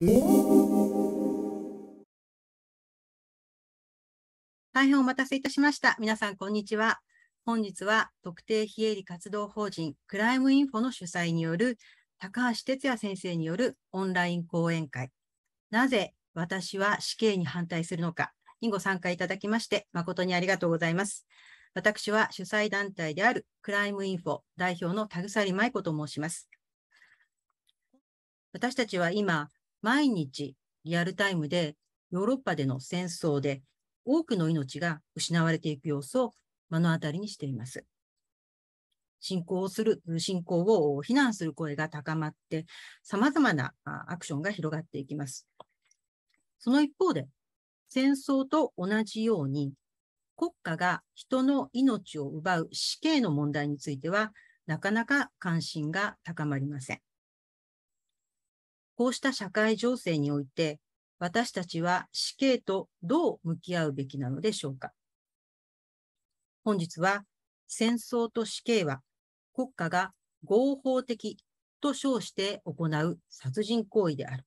大変お待たせいたしました。皆さん、こんにちは。本日は特定非営利活動法人クライムインフォの主催による高橋哲也先生によるオンライン講演会。なぜ私は死刑に反対するのかにご参加いただきまして誠にありがとうございます。私は主催団体であるクライムインフォ代表の田草里舞子と申します。私たちは今、毎日リアルタイムでヨーロッパでの戦争で多くの命が失われていく様子を目の当たりにしています。進行をする、進行を非難する声が高まって、様々なアクションが広がっていきます。その一方で、戦争と同じように、国家が人の命を奪う死刑の問題については、なかなか関心が高まりません。こうした社会情勢において、私たちは死刑とどう向き合うべきなのでしょうか。本日は、戦争と死刑は国家が合法的と称して行う殺人行為である。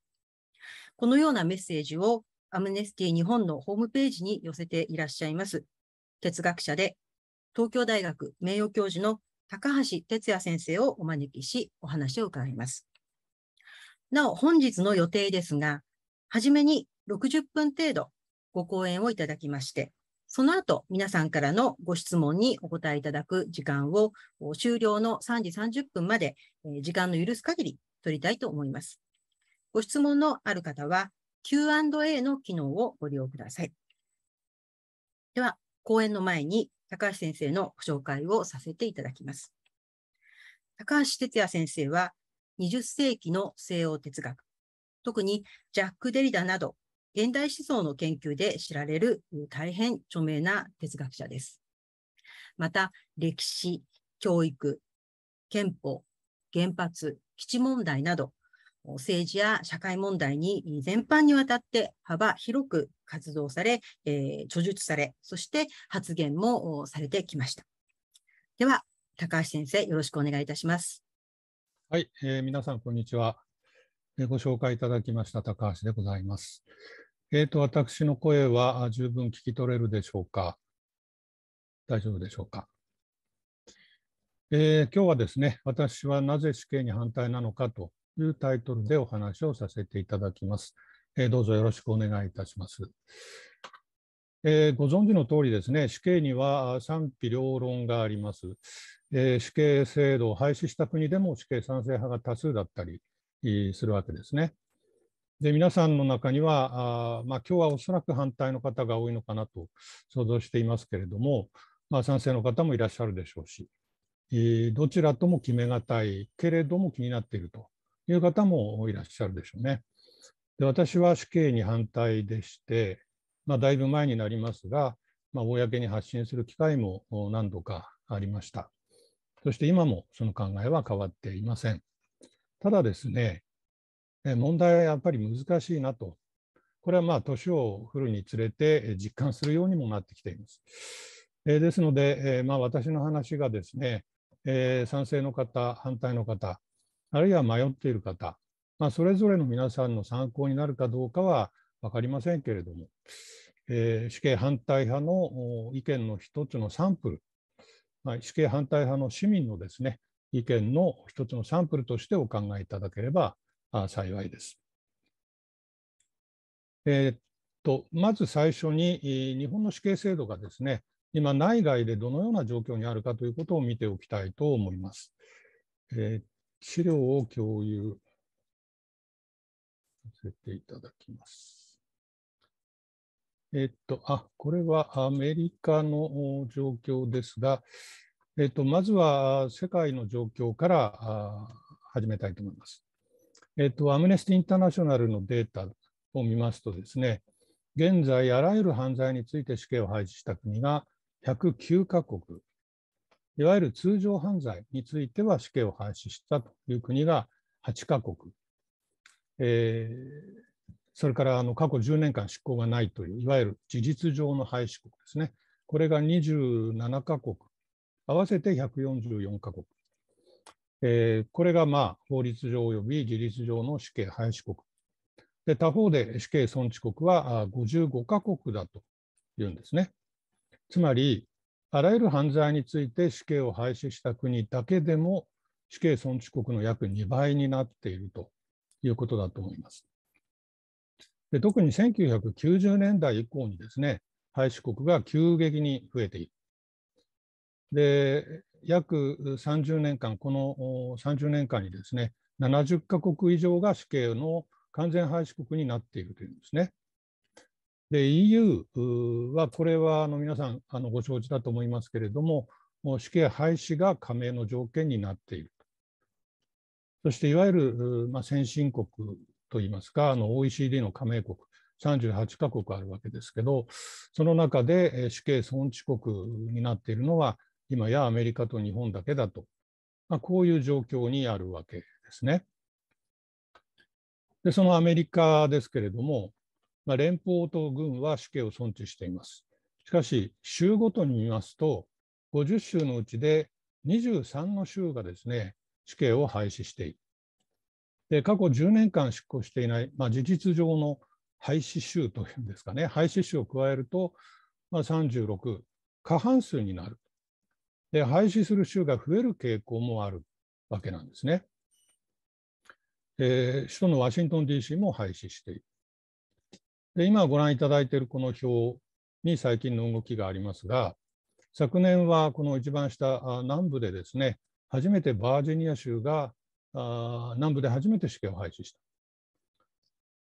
このようなメッセージをアムネスティ日本のホームページに寄せていらっしゃいます。哲学者で東京大学名誉教授の高橋哲也先生をお招きしお話を伺います。なお、本日の予定ですが、はじめに60分程度ご講演をいただきまして、その後、皆さんからのご質問にお答えいただく時間を終了の3時30分まで時間の許す限り取りたいと思います。ご質問のある方は Q&A の機能をご利用ください。では、講演の前に高橋先生のご紹介をさせていただきます。高橋哲也先生は20世紀の西欧哲学、特にジャック・デリダなど、現代思想の研究で知られる大変著名な哲学者です。また、歴史、教育、憲法、原発、基地問題など、政治や社会問題に全般にわたって幅広く活動され、えー、著述され、そして発言もされてきました。では、高橋先生、よろしくお願いいたします。はい、えー、皆さん、こんにちは、えー、ご紹介いただきました高橋でございます。えっ、ー、と、私の声は十分聞き取れるでしょうか。大丈夫でしょうか。えー、今日はですね、私はなぜ死刑に反対なのかというタイトルでお話をさせていただきます。えー、どうぞよろしくお願いいたします。えー、ご存知の通りですね、死刑には賛否両論があります。えー、死刑制度を廃止した国でも死刑賛成派が多数だったりするわけですね。で皆さんの中には、あまあ、今日はおそらく反対の方が多いのかなと想像していますけれども、まあ、賛成の方もいらっしゃるでしょうし、えどちらとも決めがたいけれども気になっているという方もいらっしゃるでしょうね。で私は死刑に反対でして、まあ、だいぶ前になりますが、まあ、公に発信する機会も何度かありました。そして今もその考えは変わっていません。ただですね、問題はやっぱり難しいなと。これはまあ年を振るにつれて実感するようにもなってきています。ですので、まあ、私の話がですね、賛成の方、反対の方、あるいは迷っている方、まあ、それぞれの皆さんの参考になるかどうかは分かりませんけれども、死刑反対派の意見の一つのサンプルまあ、死刑反対派の市民のですね意見の一つのサンプルとしてお考えいただければ幸いです。えー、っとまず最初に日本の死刑制度がですね今内外でどのような状況にあるかということを見ておきたいと思います。えー、資料を共有させていただきます。えっと、あ、これはアメリカの状況ですが、えっと、まずは世界の状況から始めたいと思います。えっと、アムネスティ・インターナショナルのデータを見ますとですね、現在、あらゆる犯罪について死刑を廃止した国が109カ国、いわゆる通常犯罪については死刑を廃止したという国が8カ国、えー、それからあの過去10年間執行がないという、いわゆる事実上の廃止国ですね。これが27カ国、合わせて144カ国。えー、これがまあ法律上及び事実上の死刑廃止国。で他方で死刑損置国は55カ国だというんですね。つまり、あらゆる犯罪について死刑を廃止した国だけでも死刑損置国の約2倍になっているということだと思います。で特に1990年代以降にですね、廃止国が急激に増えている。で、約30年間、この30年間にですね、70カ国以上が死刑の完全廃止国になっているというんですね。で、EU は、これはあの皆さんあのご承知だと思いますけれども、もう死刑廃止が加盟の条件になっている。そしていわゆる、まあ、先進国といいますか、あの OECD の加盟国、38カ国あるわけですけど、その中で死刑損地国になっているのは、今やアメリカと日本だけだと、まあ、こういう状況にあるわけですね。でそのアメリカですけれども、まあ、連邦と軍は死刑を損置しています。しかし、州ごとに見ますと、50州のうちで23の州がですね、死刑を廃止している。で過去10年間執行していない、まあ、事実上の廃止州というんですかね、廃止州を加えると、まあ、36、過半数になる。で、廃止する州が増える傾向もあるわけなんですね。えー、首都のワシントン DC も廃止している。で、今ご覧いただいているこの表に最近の動きがありますが、昨年はこの一番下、南部でですね、初めてバージニア州があ南部で初めて死刑を廃止し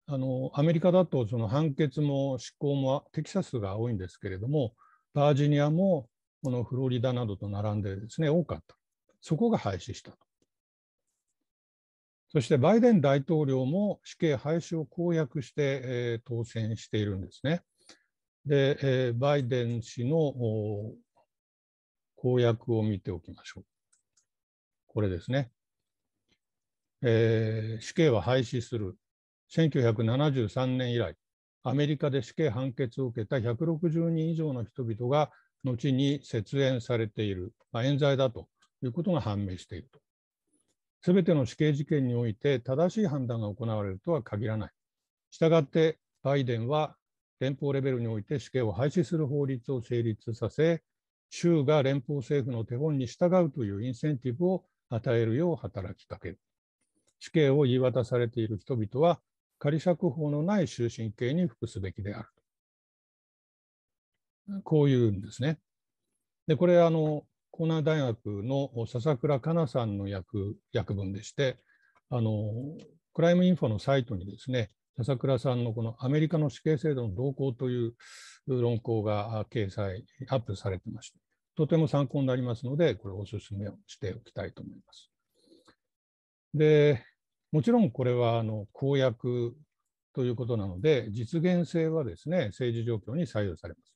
た。あのアメリカだとその判決も執行もテキサスが多いんですけれどもバージニアもこのフロリダなどと並んでですね多かったそこが廃止したそしてバイデン大統領も死刑廃止を公約して、えー、当選しているんですね。で、えー、バイデン氏の公約を見ておきましょう。これですね。えー、死刑は廃止する1973年以来アメリカで死刑判決を受けた160人以上の人々が後に節縁されている、まあ、冤罪だということが判明していると。すべての死刑事件において正しい判断が行われるとは限らない。したがってバイデンは連邦レベルにおいて死刑を廃止する法律を成立させ、州が連邦政府の手本に従うというインセンティブを与えるよう働きかける。死刑を言い渡されている人々は仮釈放のない終身刑に服すべきである。こういうんですね。で、これ、あの、ナ南大学の笹倉か奈さんの役役文でして、あの、クライムインフォのサイトにですね、笹倉さんのこのアメリカの死刑制度の動向という論考が掲載、アップされてまして、とても参考になりますので、これをお勧めをしておきたいと思います。でもちろんこれはあの公約ということなので、実現性はですね政治状況に左右されます。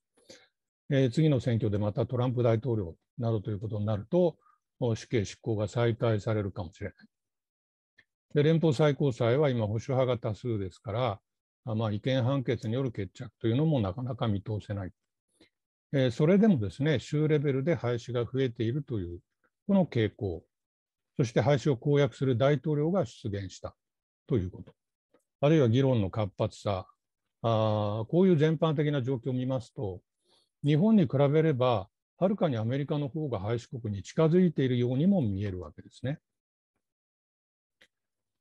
えー、次の選挙でまたトランプ大統領などということになると、死刑執行が再開されるかもしれない。で連邦最高裁は今、保守派が多数ですから、あまあ、違憲判決による決着というのもなかなか見通せない。えー、それでもですね州レベルで廃止が増えているという、この傾向そして廃止を公約する大統領が出現したということ。あるいは議論の活発さ、あこういう全般的な状況を見ますと、日本に比べれば、はるかにアメリカの方が廃止国に近づいているようにも見えるわけですね。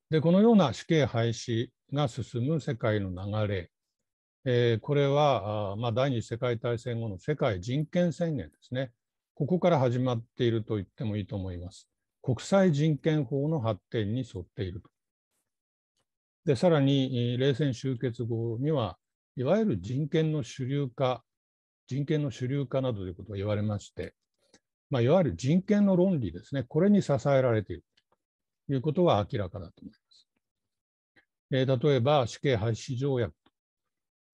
で、このような死刑廃止が進む世界の流れ、えー、これはあ、まあ、第二次世界大戦後の世界人権宣言ですね、ここから始まっていると言ってもいいと思います。国際人権法の発展に沿っていると。でさらに冷戦終結後にはいわゆる人権の主流化人権の主流化などということが言われまして、まあ、いわゆる人権の論理ですねこれに支えられているということは明らかだと思います。えー、例えば死刑廃止条約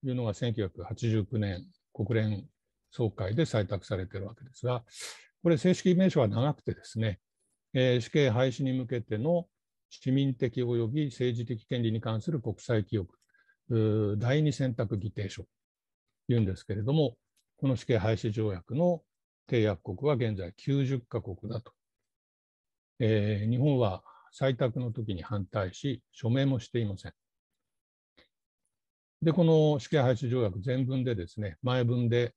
というのが1989年国連総会で採択されているわけですがこれ正式名称は長くてですねえー、死刑廃止に向けての市民的及び政治的権利に関する国際記憶第二選択議定書というんですけれども、この死刑廃止条約の締約国は現在90カ国だと。えー、日本は採択の時に反対し、署名もしていません。で、この死刑廃止条約全文でですね、前文で、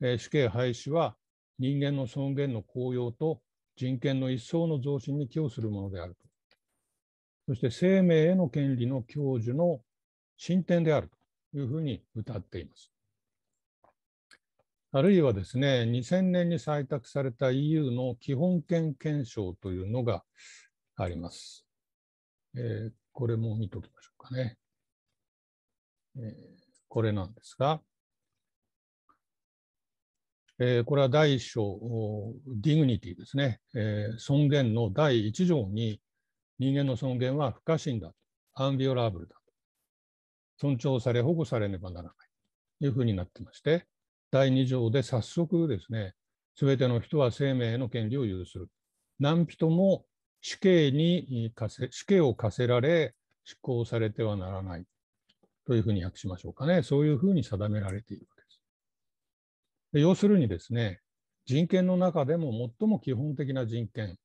えー、死刑廃止は人間の尊厳の高揚と人権の一層の増進に寄与するものであると。そして生命への権利の享受の進展であるというふうに謳っています。あるいはですね、2000年に採択された EU の基本権憲章というのがあります。えー、これも見ておきましょうかね。えー、これなんですが、えー、これは第1章、ディグニティですね、えー、尊厳の第1条に、人間の尊厳は不可侵だ、アンビオラブルだ、尊重され、保護されねばならないというふうになってまして、第2条で早速ですね、すべての人は生命の権利を有する。何人も死刑に死刑を課せられ、執行されてはならないというふうに訳しましょうかね、そういうふうに定められています。要するにですね、人権の中でも最も基本的な人権、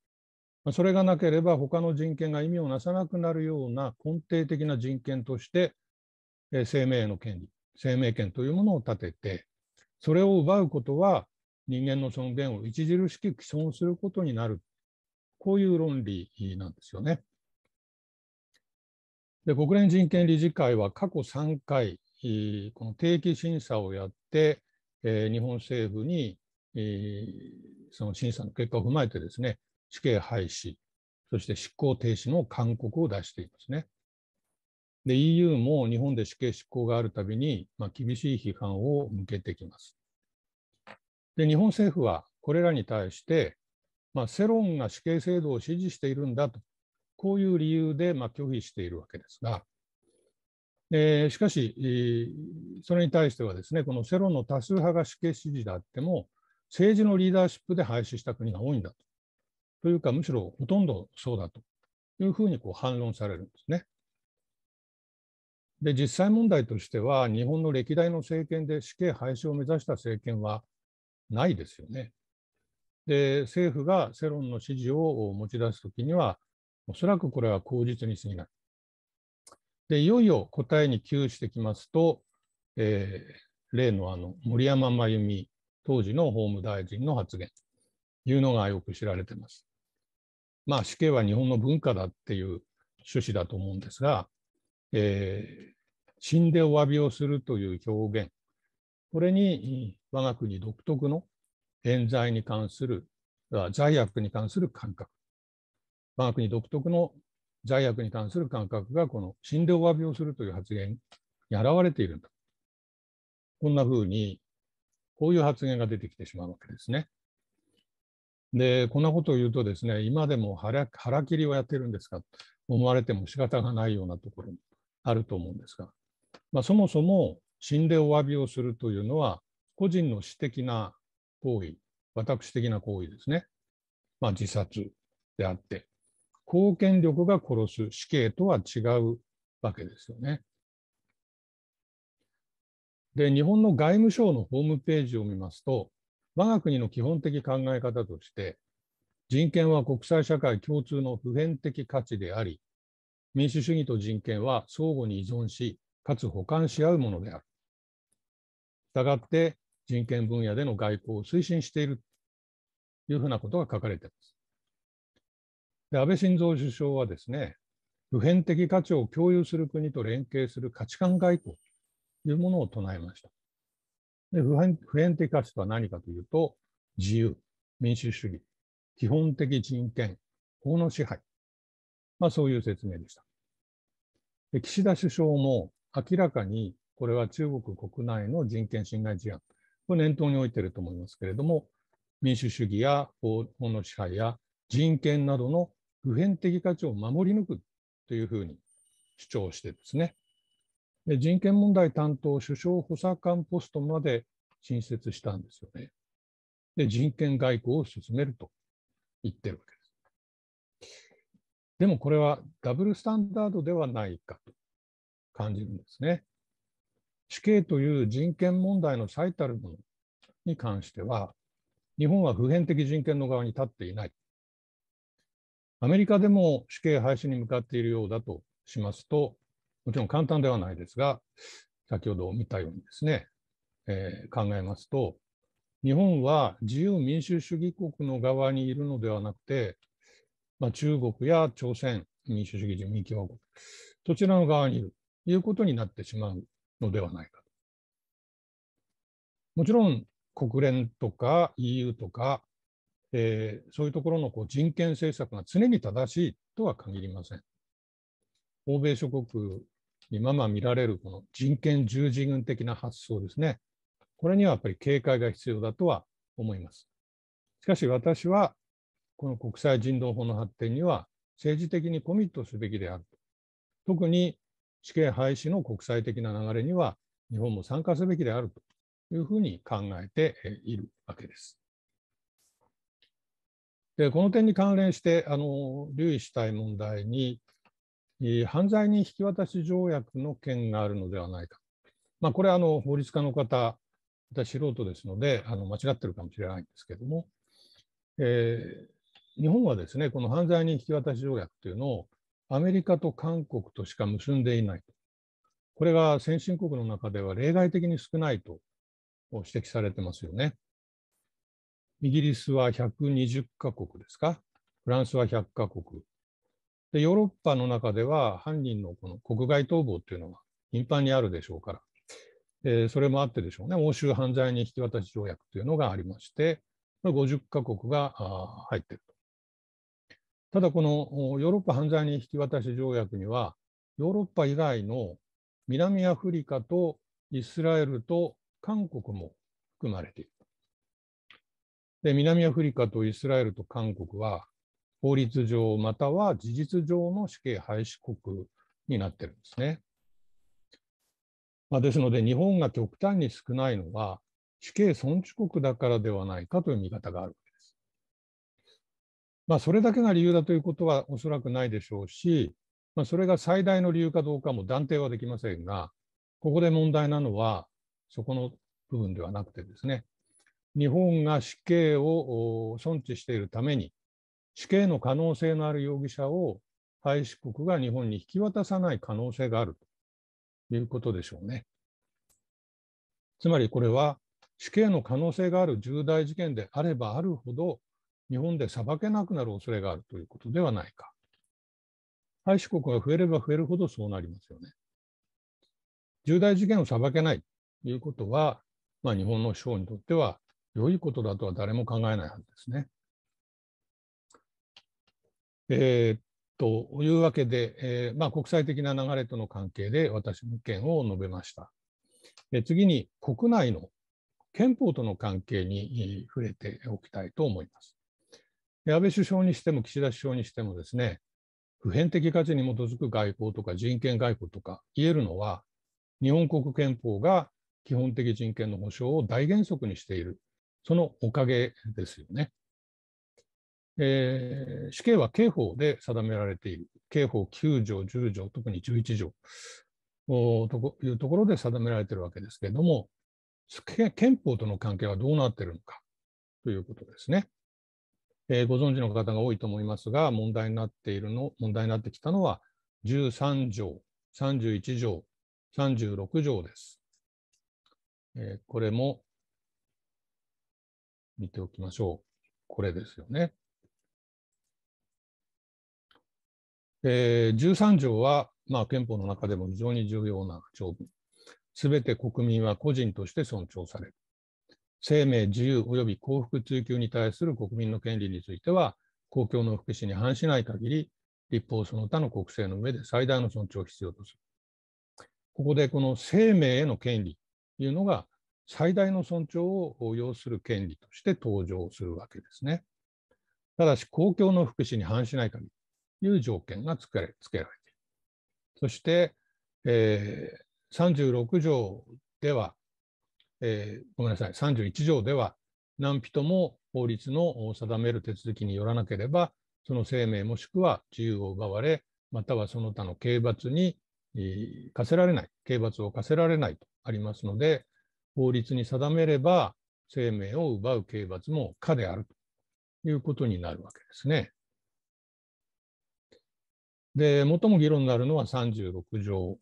それがなければ他の人権が意味をなさなくなるような根底的な人権として、生命の権利、生命権というものを立てて、それを奪うことは人間の尊厳を著しく毀損することになる。こういう論理なんですよね。で国連人権理事会は過去3回、この定期審査をやって、えー、日本政府に、えー、その審査の結果を踏まえてですね、死刑廃止、そして執行停止の勧告を出していますね。で、EU も日本で死刑執行があるたびに、まあ、厳しい批判を向けてきます。で、日本政府はこれらに対して、まあ、世論が死刑制度を支持しているんだと、こういう理由で、まあ、拒否しているわけですが、えー、しかし、それに対してはですね、この世論の多数派が死刑支持であっても、政治のリーダーシップで廃止した国が多いんだと。というか、むしろほとんどそうだというふうにこう反論されるんですね。で、実際問題としては、日本の歴代の政権で死刑廃止を目指した政権はないですよね。で、政府が世論の支持を持ち出すときには、おそらくこれは口実に過ぎない。でいよいよ答えに窮してきますと、えー、例のあの森山真由美当時の法務大臣の発言いうのがよく知られています。まあ死刑は日本の文化だっていう趣旨だと思うんですが、えー、死んでお詫びをするという表現これに我が国独特の冤罪に関する罪悪に関する感覚我が国独特の罪悪に関する感覚がこのんでお詫びをするという発言に表れているんだ。こんなふうに、こういう発言が出てきてしまうわけですね。で、こんなことを言うとですね、今でも腹切りをやってるんですかと思われても仕方がないようなところもあると思うんですが、まあ、そもそも死んでお詫びをするというのは、個人の私的な行為、私的な行為ですね。まあ、自殺であって、貢献力が殺す死刑とは違うわけですよね。で日本の外務省のホームページを見ますと我が国の基本的考え方として人権は国際社会共通の普遍的価値であり民主主義と人権は相互に依存しかつ補完し合うものである。したがって人権分野での外交を推進しているというふうなことが書かれています。で安倍晋三首相はですね普遍的価値を共有する国と連携する価値観外交というものを唱えましたで普遍普遍的価値とは何かというと自由民主主義基本的人権法の支配、まあ、そういう説明でした岸田首相も明らかにこれは中国国内の人権侵害事案これ念頭に置いていると思いますけれども民主主義や法の支配や人権などの普遍的価値を守り抜くというふうに主張してですね、で人権問題担当首相補佐官ポストまで新設したんですよね。で、人権外交を進めると言ってるわけです。でもこれはダブルスタンダードではないかと感じるんですね。死刑という人権問題の最たるものに関しては、日本は普遍的人権の側に立っていない。アメリカでも死刑廃止に向かっているようだとしますと、もちろん簡単ではないですが、先ほど見たようにですね、えー、考えますと、日本は自由民主主義国の側にいるのではなくて、まあ、中国や朝鮮、民主主義人民共和国、どちらの側にいるということになってしまうのではないかと。もちろん国連とか EU とかえー、そういうところのこう人権政策が常に正しいとは限りません。欧米諸国にまま見られるこの人権十字軍的な発想ですね。これにはやっぱり警戒が必要だとは思います。しかし私は、この国際人道法の発展には政治的にコミットすべきである特に死刑廃止の国際的な流れには日本も参加すべきであるというふうに考えているわけです。でこの点に関連してあの留意したい問題に、犯罪人引き渡し条約の件があるのではないか、まあ、これはあの法律家の方、私、素人ですのであの間違ってるかもしれないんですけども、えー、日本はですねこの犯罪人引き渡し条約というのをアメリカと韓国としか結んでいないこれが先進国の中では例外的に少ないと指摘されてますよね。イギリスは120カ国ですか、フランスは100カ国。で、ヨーロッパの中では犯人のこの国外逃亡っていうのが頻繁にあるでしょうから、えー、それもあってでしょうね、欧州犯罪人引き渡し条約というのがありまして、50カ国が入っていると。ただ、このヨーロッパ犯罪人引き渡し条約には、ヨーロッパ以外の南アフリカとイスラエルと韓国も含まれている。で、南アフリカとイスラエルと韓国は、法律上または事実上の死刑廃止国になってるんですね。まあ、ですので、日本が極端に少ないのは、死刑尊重国だからではないかという見方があるわけです。まあ、それだけが理由だということはおそらくないでしょうし、まあ、それが最大の理由かどうかも断定はできませんが、ここで問題なのは、そこの部分ではなくてですね、日本が死刑を存置しているために、死刑の可能性のある容疑者を廃止国が日本に引き渡さない可能性があるということでしょうね。つまりこれは死刑の可能性がある重大事件であればあるほど日本で裁けなくなる恐れがあるということではないか。廃止国が増えれば増えるほどそうなりますよね。重大事件を裁けないということは、まあ、日本の司法にとっては良いことだとは誰も考えないはずですね。えー、というわけで、えー、まあ、国際的な流れとの関係で私の意見を述べました。えー、次に国内の憲法との関係に触れておきたいと思います。安倍首相にしても岸田首相にしてもですね、普遍的価値に基づく外交とか人権外交とか言えるのは、日本国憲法が基本的人権の保障を大原則にしているそのおかげですよね。えー、死刑は刑法で定められている。刑法9条、10条、特に11条というところで定められているわけですけれども、憲法との関係はどうなっているのかということですね。えー、ご存知の方が多いと思いますが、問題になっているの、問題になってきたのは、13条、31条、36条です。えー、これも見ておきましょう。これですよね。えー、13条は、まあ、憲法の中でも非常に重要な条文。すべて国民は個人として尊重される。生命、自由及び幸福追求に対する国民の権利については、公共の福祉に反しない限り、立法その他の国政の上で最大の尊重を必要とする。ここでこの生命への権利というのが最大の尊重を要する権利として登場するわけですね。ただし公共の福祉に反しない限りという条件がつけられている。そして、えー、36条では、えー、ごめんなさい31条では何人も法律の定める手続きによらなければその生命もしくは自由を奪われまたはその他の刑罰に課せられない刑罰を課せられないとありますので法律に定めれば生命を奪う刑罰も可であるということになるわけですね。で、最も議論になるのは36条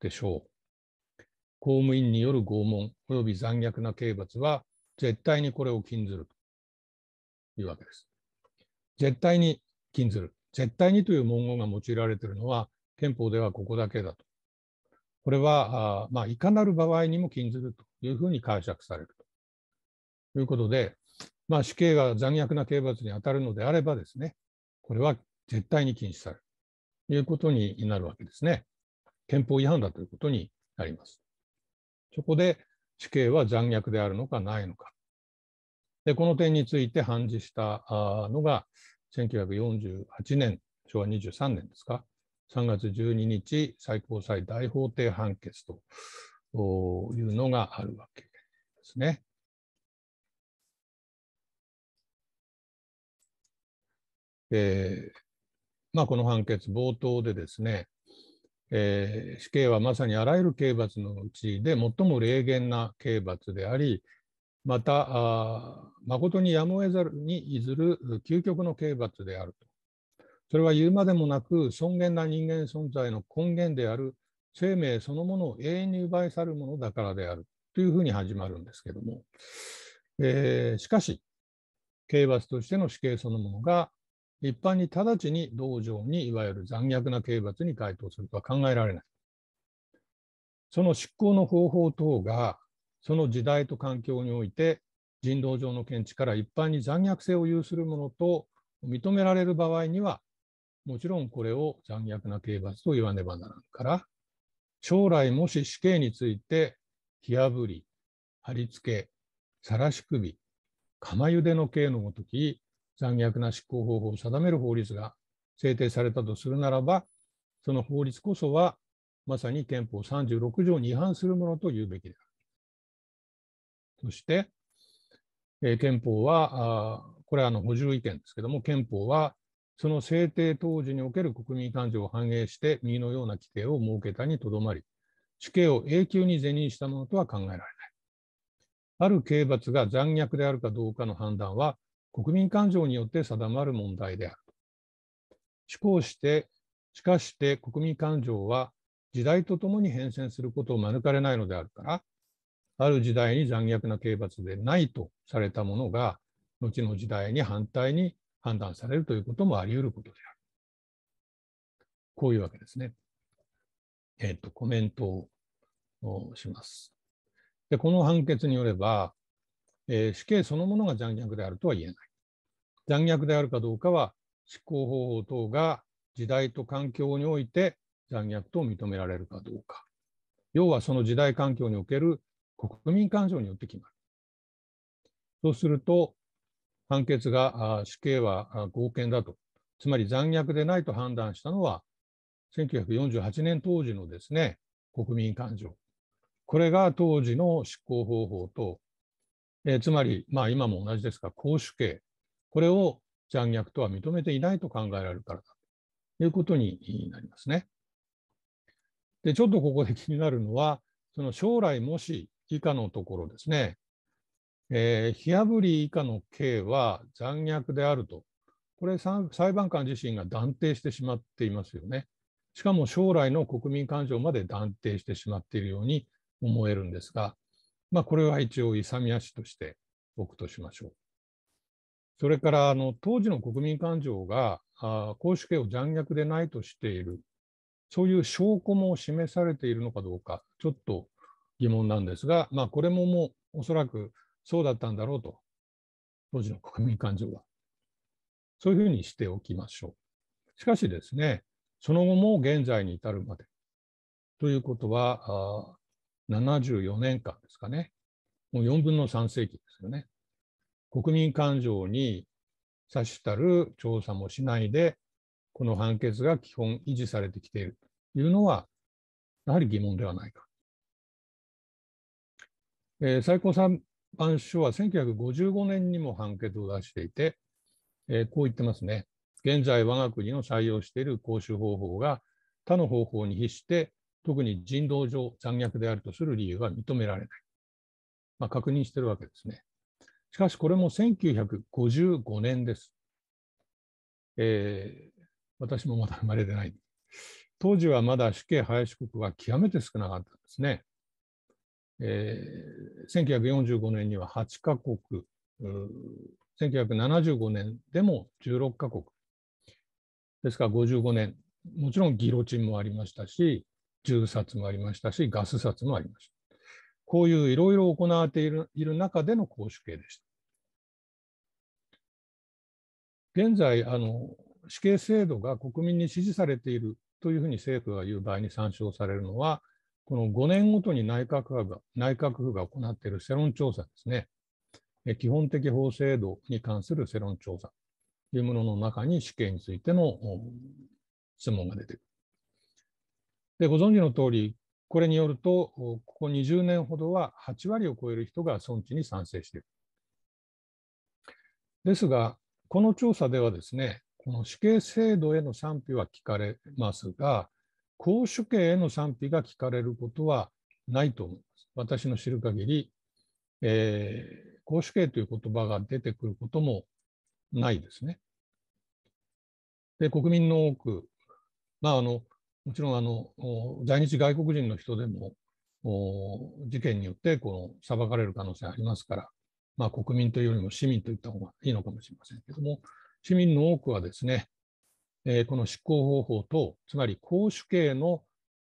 でしょう。公務員による拷問及び残虐な刑罰は絶対にこれを禁ずるというわけです。絶対に禁ずる。絶対にという文言が用いられているのは憲法ではここだけだと。これは、あまあ、いかなる場合にも禁ずるというふうに解釈されるということで、まあ、死刑が残虐な刑罰に当たるのであればですね、これは絶対に禁止されるということになるわけですね。憲法違反だということになります。そこで死刑は残虐であるのかないのか。で、この点について判事したのが、1948年、昭和23年ですか、3月12日、最高裁大法廷判決というのがあるわけですね。えーまあ、この判決冒頭でですね、えー、死刑はまさにあらゆる刑罰のうちで最も冷厳な刑罰でありまたあ誠にやむを得ざるに譲る究極の刑罰であるとそれは言うまでもなく尊厳な人間存在の根源である生命そのものを永遠に奪い去るものだからであるというふうに始まるんですけども、えー、しかし刑罰としての死刑そのものが一般に直ちに道場にいわゆる残虐な刑罰に該当するとは考えられない。その執行の方法等がその時代と環境において人道上の見地から一般に残虐性を有するものと認められる場合にはもちろんこれを残虐な刑罰と言わねばならんから将来もし死刑について火あぶり貼り付け晒し首釜茹での刑のごとき残虐な執行方法を定める法律が制定されたとするならばその法律こそはまさに憲法36条に違反するものと言うべきである。そして、えー、憲法はあこれはあの補充意見ですけども憲法はその制定当時における国民感情を反映して右のような規定を設けたにとどまり死刑を永久に是認したものとは考えられない。ある刑罰が残虐であるかどうかの判断は国民感情によって定まる問題である。思考してしかして国民感情は時代とともに変遷することを免れないのであるから、ある時代に残虐な刑罰でないとされたものが、後の時代に反対に判断されるということもあり得ることである。こういうわけですね。えっ、ー、と、コメントをします。で、この判決によれば、えー、死刑そのものが残虐であるとは言えない。残虐であるかどうかは、執行方法等が時代と環境において残虐と認められるかどうか。要はその時代環境における国民感情によって決まる。そうすると、判決が死刑は合憲だと、つまり残虐でないと判断したのは、1948年当時のですね、国民感情。これが当時の執行方法と、えー、つまり、まあ今も同じですが、公主刑。これを残虐とは認めていないと考えられるからだということになりますね。で、ちょっとここで気になるのは、その将来もし以下のところですね、えー、火り以下の刑は残虐であると、これ、裁判官自身が断定してしまっていますよね。しかも将来の国民感情まで断定してしまっているように思えるんですが、まあ、これは一応勇み足として置くとしましょう。それからあの当時の国民感情があ公主刑を残虐でないとしている、そういう証拠も示されているのかどうか、ちょっと疑問なんですが、まあ、これももうおそらくそうだったんだろうと、当時の国民感情は。そういうふうにしておきましょう。しかしですね、その後も現在に至るまで。ということは、74年間ですかね。もう4分の3世紀ですよね。国民感情に差したる調査もしないで、この判決が基本維持されてきているというのは、やはり疑問ではないか。えー、最高裁判所は1955年にも判決を出していて、えー、こう言ってますね。現在我が国の採用している講習方法が他の方法に比して特に人道上残虐であるとする理由は認められない。まあ、確認してるわけですね。しかしこれも1955年です。えー、私もまだ生まれてない。当時はまだ死刑廃止国は極めて少なかったんですね。えー、1945年には8カ国、1975年でも16カ国。ですから55年、もちろんギロチンもありましたし、銃殺もありましたし、ガス殺もありました。こういういろいろ行われているいる中での公主刑でした。現在あの、死刑制度が国民に支持されているというふうに政府が言う場合に参照されるのは、この5年ごとに内閣府が内閣府が行っている世論調査ですね、基本的法制度に関する世論調査というものの中に死刑についての質問が出てくる。でご存知の通り、これによると、ここ20年ほどは8割を超える人が村地に賛成している。ですが、この調査ではですね、この死刑制度への賛否は聞かれますが、公主権への賛否が聞かれることはないと思います。私の知る限り、えー、公主権という言葉が出てくることもないですね。で、国民の多く、まあ、あの、もちろんあの在日外国人の人でも事件によってこの裁かれる可能性ありますから、まあ、国民というよりも市民といった方がいいのかもしれませんけども市民の多くはですねえー、この執行方法と、つまり公主刑の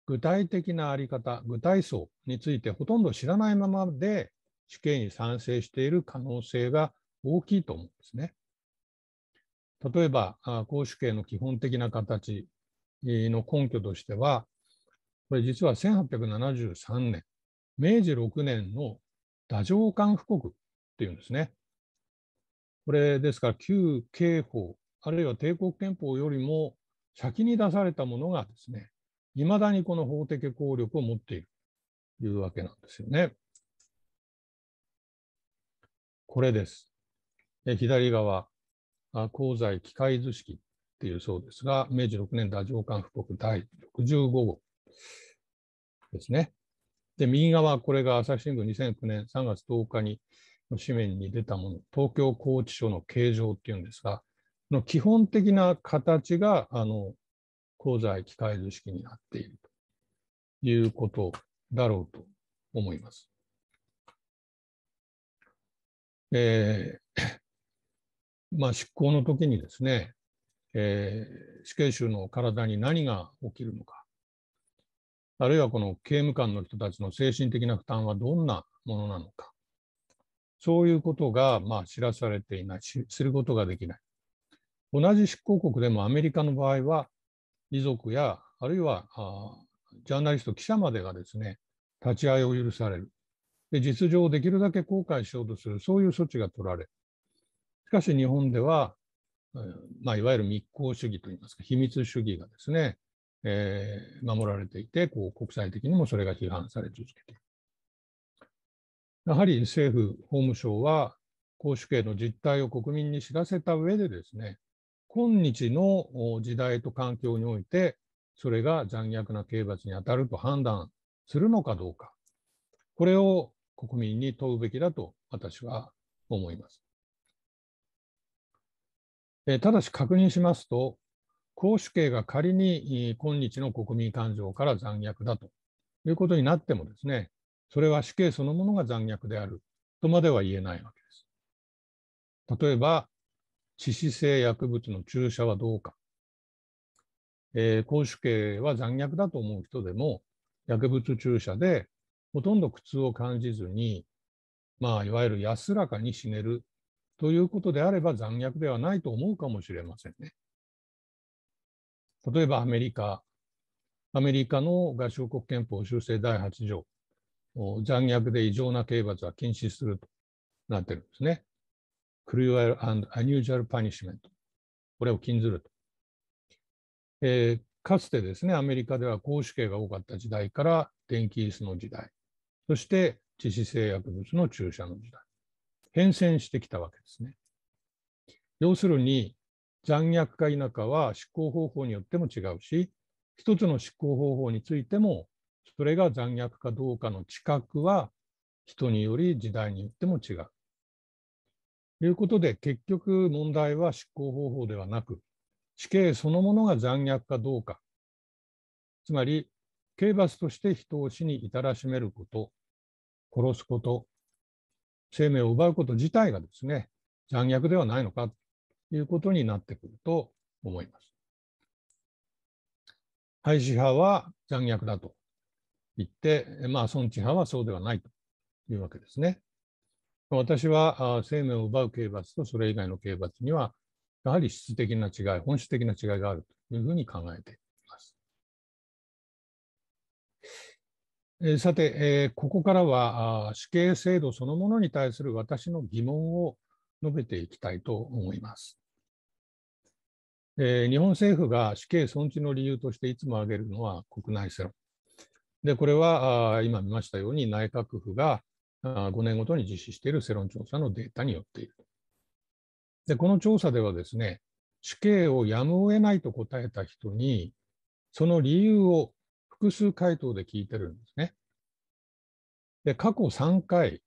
具体的なあり方、具体層についてほとんど知らないままで死刑に賛成している可能性が大きいと思うんですね。例えば、公主刑の基本的な形の根拠としては、これ実は1873年、明治6年の太政官布告っていうんですね。これですから、旧刑法あるいは帝国憲法よりも先に出されたものがですね、いまだにこの法的効力を持っているというわけなんですよね。これです。え左側、功罪機械図式っていうそうですが、明治6年太上官布告第65号ですね。で、右側、これが朝日新聞2009年3月10日に紙面に出たもの、東京拘置所の形状っていうんですが、の基本的な形が、あの、東西機械図式になっているということだろうと思います。えー、まあ、執行の時にですね、えー、死刑囚の体に何が起きるのか、あるいはこの刑務官の人たちの精神的な負担はどんなものなのか、そういうことが、まあ、知らされていないし、することができない。同じ執行国でもアメリカの場合は、遺族や、あるいはあジャーナリスト、記者までがですね、立ち会いを許される。で実情をできるだけ後悔しようとする、そういう措置が取られる。しかし日本では、まあ、いわゆる密航主義といいますか、秘密主義がですね、えー、守られていてこう、国際的にもそれが批判され続けている。やはり政府、法務省は、公主刑の実態を国民に知らせた上でですね、今日の時代と環境において、それが残虐な刑罰に当たると判断するのかどうか、これを国民に問うべきだと私は思います。えただし確認しますと、公主刑が仮に今日の国民感情から残虐だということになってもですね、それは死刑そのものが残虐であるとまでは言えないわけです。例えば、致死性薬物の注射はどうか、えー、公主刑は残虐だと思う人でも薬物注射でほとんど苦痛を感じずに、まあ、いわゆる安らかに死ねるということであれば残虐ではないと思うかもしれませんね。例えばアメリカ、アメリカの合衆国憲法修正第8条、残虐で異常な刑罰は禁止するとなってるんですね。cruel and unusual punishment これを禁ずると、えー、かつてですねアメリカでは公主刑が多かった時代から電気椅子の時代そして致死性薬物の注射の時代変遷してきたわけですね要するに残虐か否かは執行方法によっても違うし一つの執行方法についてもそれが残虐かどうかの知覚は人により時代によっても違う。いうことで、結局問題は執行方法ではなく、死刑そのものが残虐かどうか、つまり刑罰として人を死に至らしめること、殺すこと、生命を奪うこと自体がですね、残虐ではないのかということになってくると思います。廃止派は残虐だと言って、まあ、孫知派はそうではないというわけですね。私は生命を奪う刑罰とそれ以外の刑罰には、やはり質的な違い、本質的な違いがあるというふうに考えています。えさて、えここからは死刑制度そのものに対する私の疑問を述べていきたいと思います。え日本政府が死刑存置の理由としていつも挙げるのは国内世論。でこれはあ今見ましたように内閣府が5年ごとに実施している世論調査のデータによっている。で、この調査ではですね、死刑をやむを得ないと答えた人に、その理由を複数回答で聞いてるんですね。で、過去3回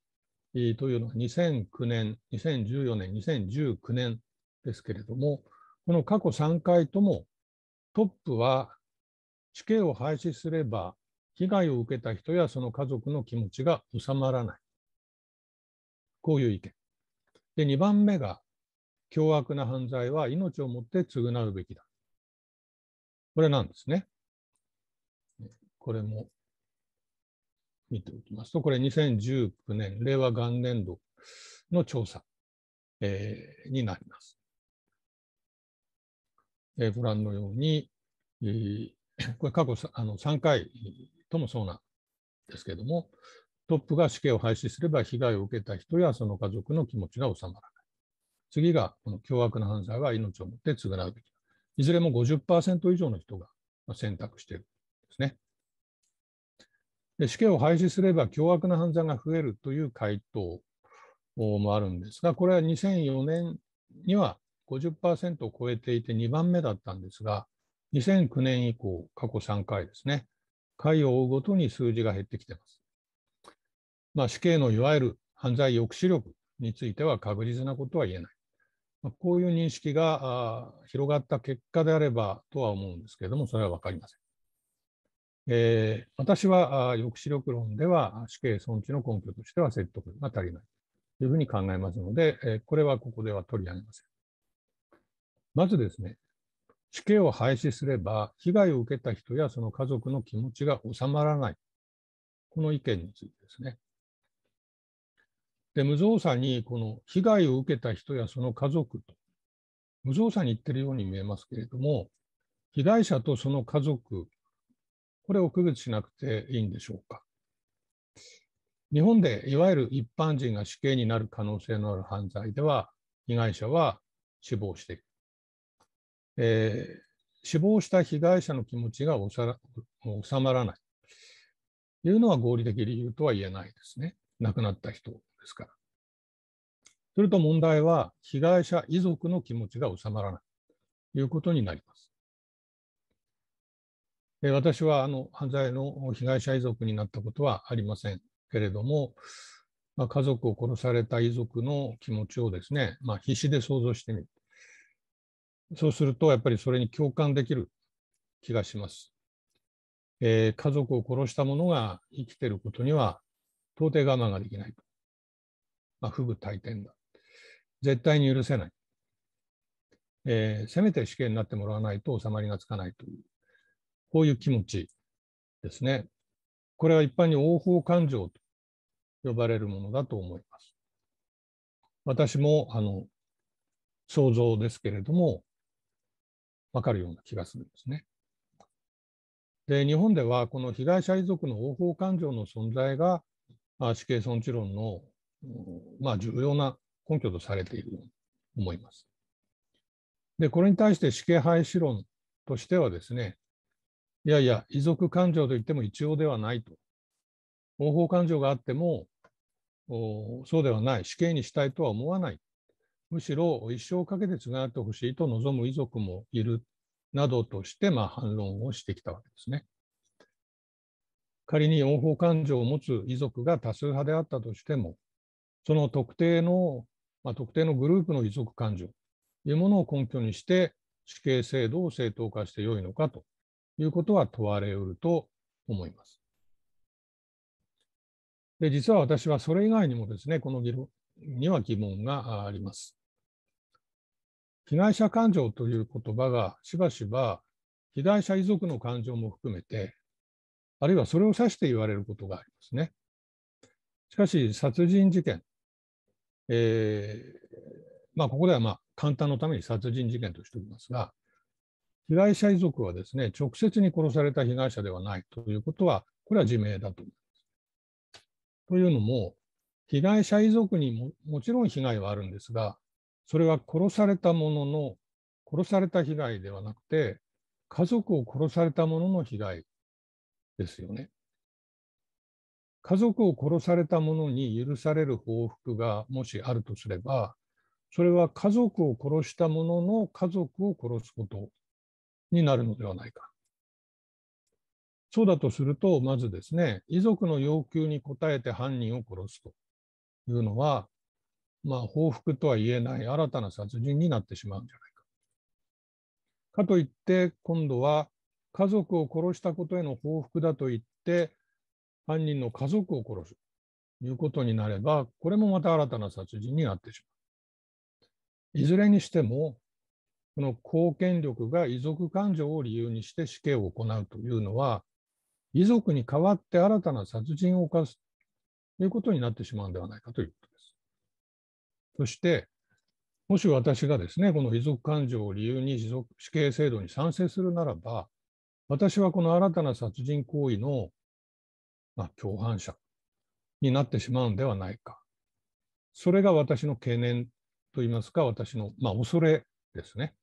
というのは2009年、2014年、2019年ですけれども、この過去3回ともトップは死刑を廃止すれば被害を受けた人やその家族の気持ちが収まらない。こういう意見。で、2番目が、凶悪な犯罪は命をもって償うべきだ。これなんですね。これも見ておきますと、これ2019年、令和元年度の調査、えー、になります。えー、ご覧のように、えー、これ過去あの3回ともそうなんですけれども、トップが死刑を廃止すれば被害を受けた人やその家族の気持ちが収まらない。次が、この凶悪な犯罪は命をもって償うべきだ。いずれも50%以上の人が選択しているんですね。で死刑を廃止すれば凶悪な犯罪が増えるという回答もあるんですが、これは2004年には50%を超えていて2番目だったんですが、2009年以降、過去3回ですね、回を追うごとに数字が減ってきています。まあ、死刑のいわゆる犯罪抑止力については確実なことは言えない。まあ、こういう認識が広がった結果であればとは思うんですけれども、それは分かりません。えー、私は抑止力論では死刑損置の根拠としては説得が足りないというふうに考えますので、えー、これはここでは取り上げません。まずですね、死刑を廃止すれば、被害を受けた人やその家族の気持ちが収まらない。この意見についてですね。で無造作にこの被害を受けた人やその家族と、無造作に言ってるように見えますけれども、被害者とその家族、これを区別しなくていいんでしょうか。日本でいわゆる一般人が死刑になる可能性のある犯罪では、被害者は死亡している。えー、死亡した被害者の気持ちが収まらない。というのは合理的理由とは言えないですね。亡くなった人ですから。すると問題は、被害者遺族の気持ちが収まらないということになります。私はあの犯罪の被害者遺族になったことはありませんけれども、まあ、家族を殺された遺族の気持ちをですね、まあ、必死で想像してみる。そうすると、やっぱりそれに共感できる気がします。えー、家族を殺した者が生きていることには到底我慢ができないとまあ、不具大転だ。絶対に許せない。えー、せめて死刑になってもらわないと収まりがつかないという、こういう気持ちですね。これは一般に応報感情と呼ばれるものだと思います。私もあの想像ですけれども、わかるような気がするんですね。で、日本ではこの被害者遺族の応報感情の存在が死刑尊知論のまあ、重要な根拠とされていると思います。で、これに対して死刑廃止論としてはですね、いやいや、遺族感情といっても一応ではないと。方法感情があっても、そうではない、死刑にしたいとは思わない。むしろ一生かけて償ってほしいと望む遺族もいるなどとして、まあ、反論をしてきたわけですね。仮に応報感情を持つ遺族が多数派であったとしても、その特定の、まあ、特定のグループの遺族感情というものを根拠にして、死刑制度を正当化してよいのかということは問われうると思います。で実は私はそれ以外にもですね、この議論には疑問があります。被害者感情という言葉がしばしば被害者遺族の感情も含めて、あるいはそれを指して言われることがありますね。しかし、殺人事件、えーまあ、ここではまあ簡単のために殺人事件としておりますが、被害者遺族はですね、直接に殺された被害者ではないということは、これは自明だと思います。というのも、被害者遺族にももちろん被害はあるんですが、それは殺されたものの、殺された被害ではなくて、家族を殺されたものの被害ですよね。家族を殺された者に許される報復がもしあるとすれば、それは家族を殺した者の家族を殺すことになるのではないか。そうだとすると、まずですね、遺族の要求に応えて犯人を殺すというのは、まあ、報復とは言えない新たな殺人になってしまうんじゃないか。かといって、今度は家族を殺したことへの報復だと言って、犯人の家族を殺すということになれば、これもまた新たな殺人になってしまう。いずれにしても、この公権力が遺族感情を理由にして死刑を行うというのは、遺族に代わって新たな殺人を犯すということになってしまうんではないかということです。そして、もし私がですね、この遺族感情を理由に死刑制度に賛成するならば、私はこの新たな殺人行為のあ、共犯者になってしまうんではないか。それが私の懸念といいますか、私の、まあ、恐れですね。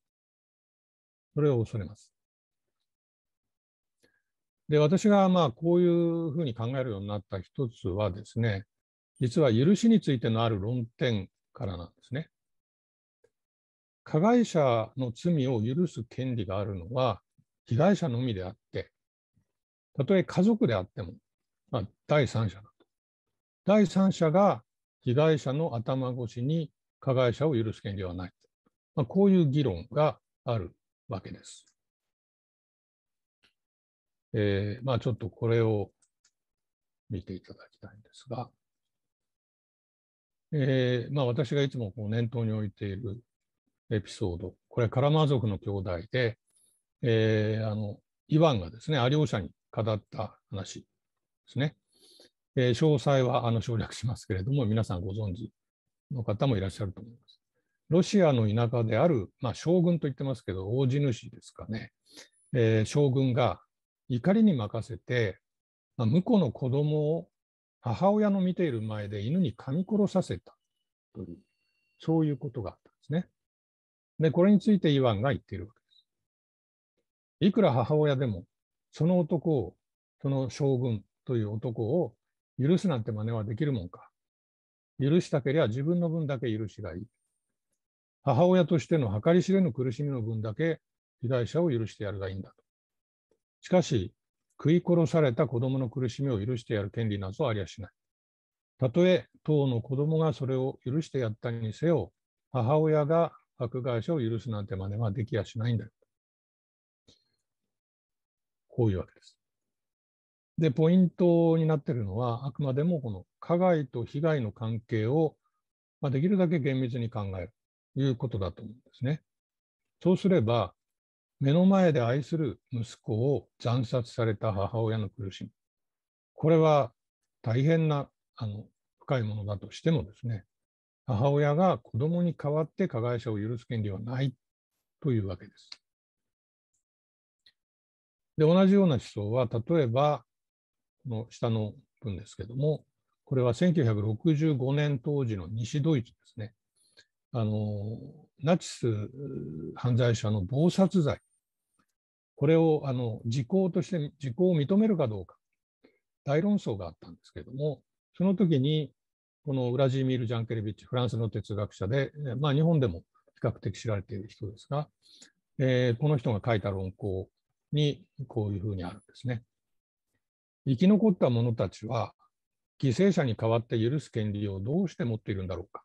それを恐れます。で、私がまあこういうふうに考えるようになった一つはですね、実は許しについてのある論点からなんですね。加害者の罪を許す権利があるのは被害者のみであって、たとえ家族であっても、まあ、第三者だと。第三者が被害者の頭越しに加害者を許す権利はない。まあ、こういう議論があるわけです。えー、まあちょっとこれを見ていただきたいんですが、えー、まあ私がいつもこう念頭に置いているエピソード、これカラマー族の兄弟で、えー、あのイワンがですね、アリオシャに語った話。ですね。えー、詳細はあの省略しますけれども、皆さんご存知の方もいらっしゃると思います。ロシアの田舎である、まあ、将軍と言ってますけど、大地主ですかね、えー、将軍が怒りに任せて、まあ、婿の子供を母親の見ている前で犬に噛み殺させたという、そういうことがあったんですね。で、これについてイワンが言っているわけです。いくら母親でも、その男を、その将軍、という男を許すなんて真似はできるもんか。許したけりゃ自分の分だけ許しがいい。母親としての計り知れぬ苦しみの分だけ被害者を許してやるがいいんだと。しかし、食い殺された子供の苦しみを許してやる権利などありゃしない。たとえ当の子供がそれを許してやったにせよ、母親が迫害者を許すなんて真似はできやしないんだよ。こういうわけです。で、ポイントになっているのは、あくまでもこの加害と被害の関係を、まあ、できるだけ厳密に考えるということだと思うんですね。そうすれば、目の前で愛する息子を惨殺された母親の苦しみ、これは大変なあの深いものだとしてもですね、母親が子供に代わって加害者を許す権利はないというわけです。で、同じような思想は、例えば、の下の文ですけども、これは1965年当時の西ドイツですね。あの、ナチス犯罪者の謀殺罪。これを、あの、時効として、時効を認めるかどうか。大論争があったんですけども、その時に、このウラジーミール・ジャンケルビッチ、フランスの哲学者で、まあ日本でも比較的知られている人ですが、えー、この人が書いた論考にこういうふうにあるんですね。生き残った者たちは、犠牲者に代わって許す権利をどうして持っているんだろうか。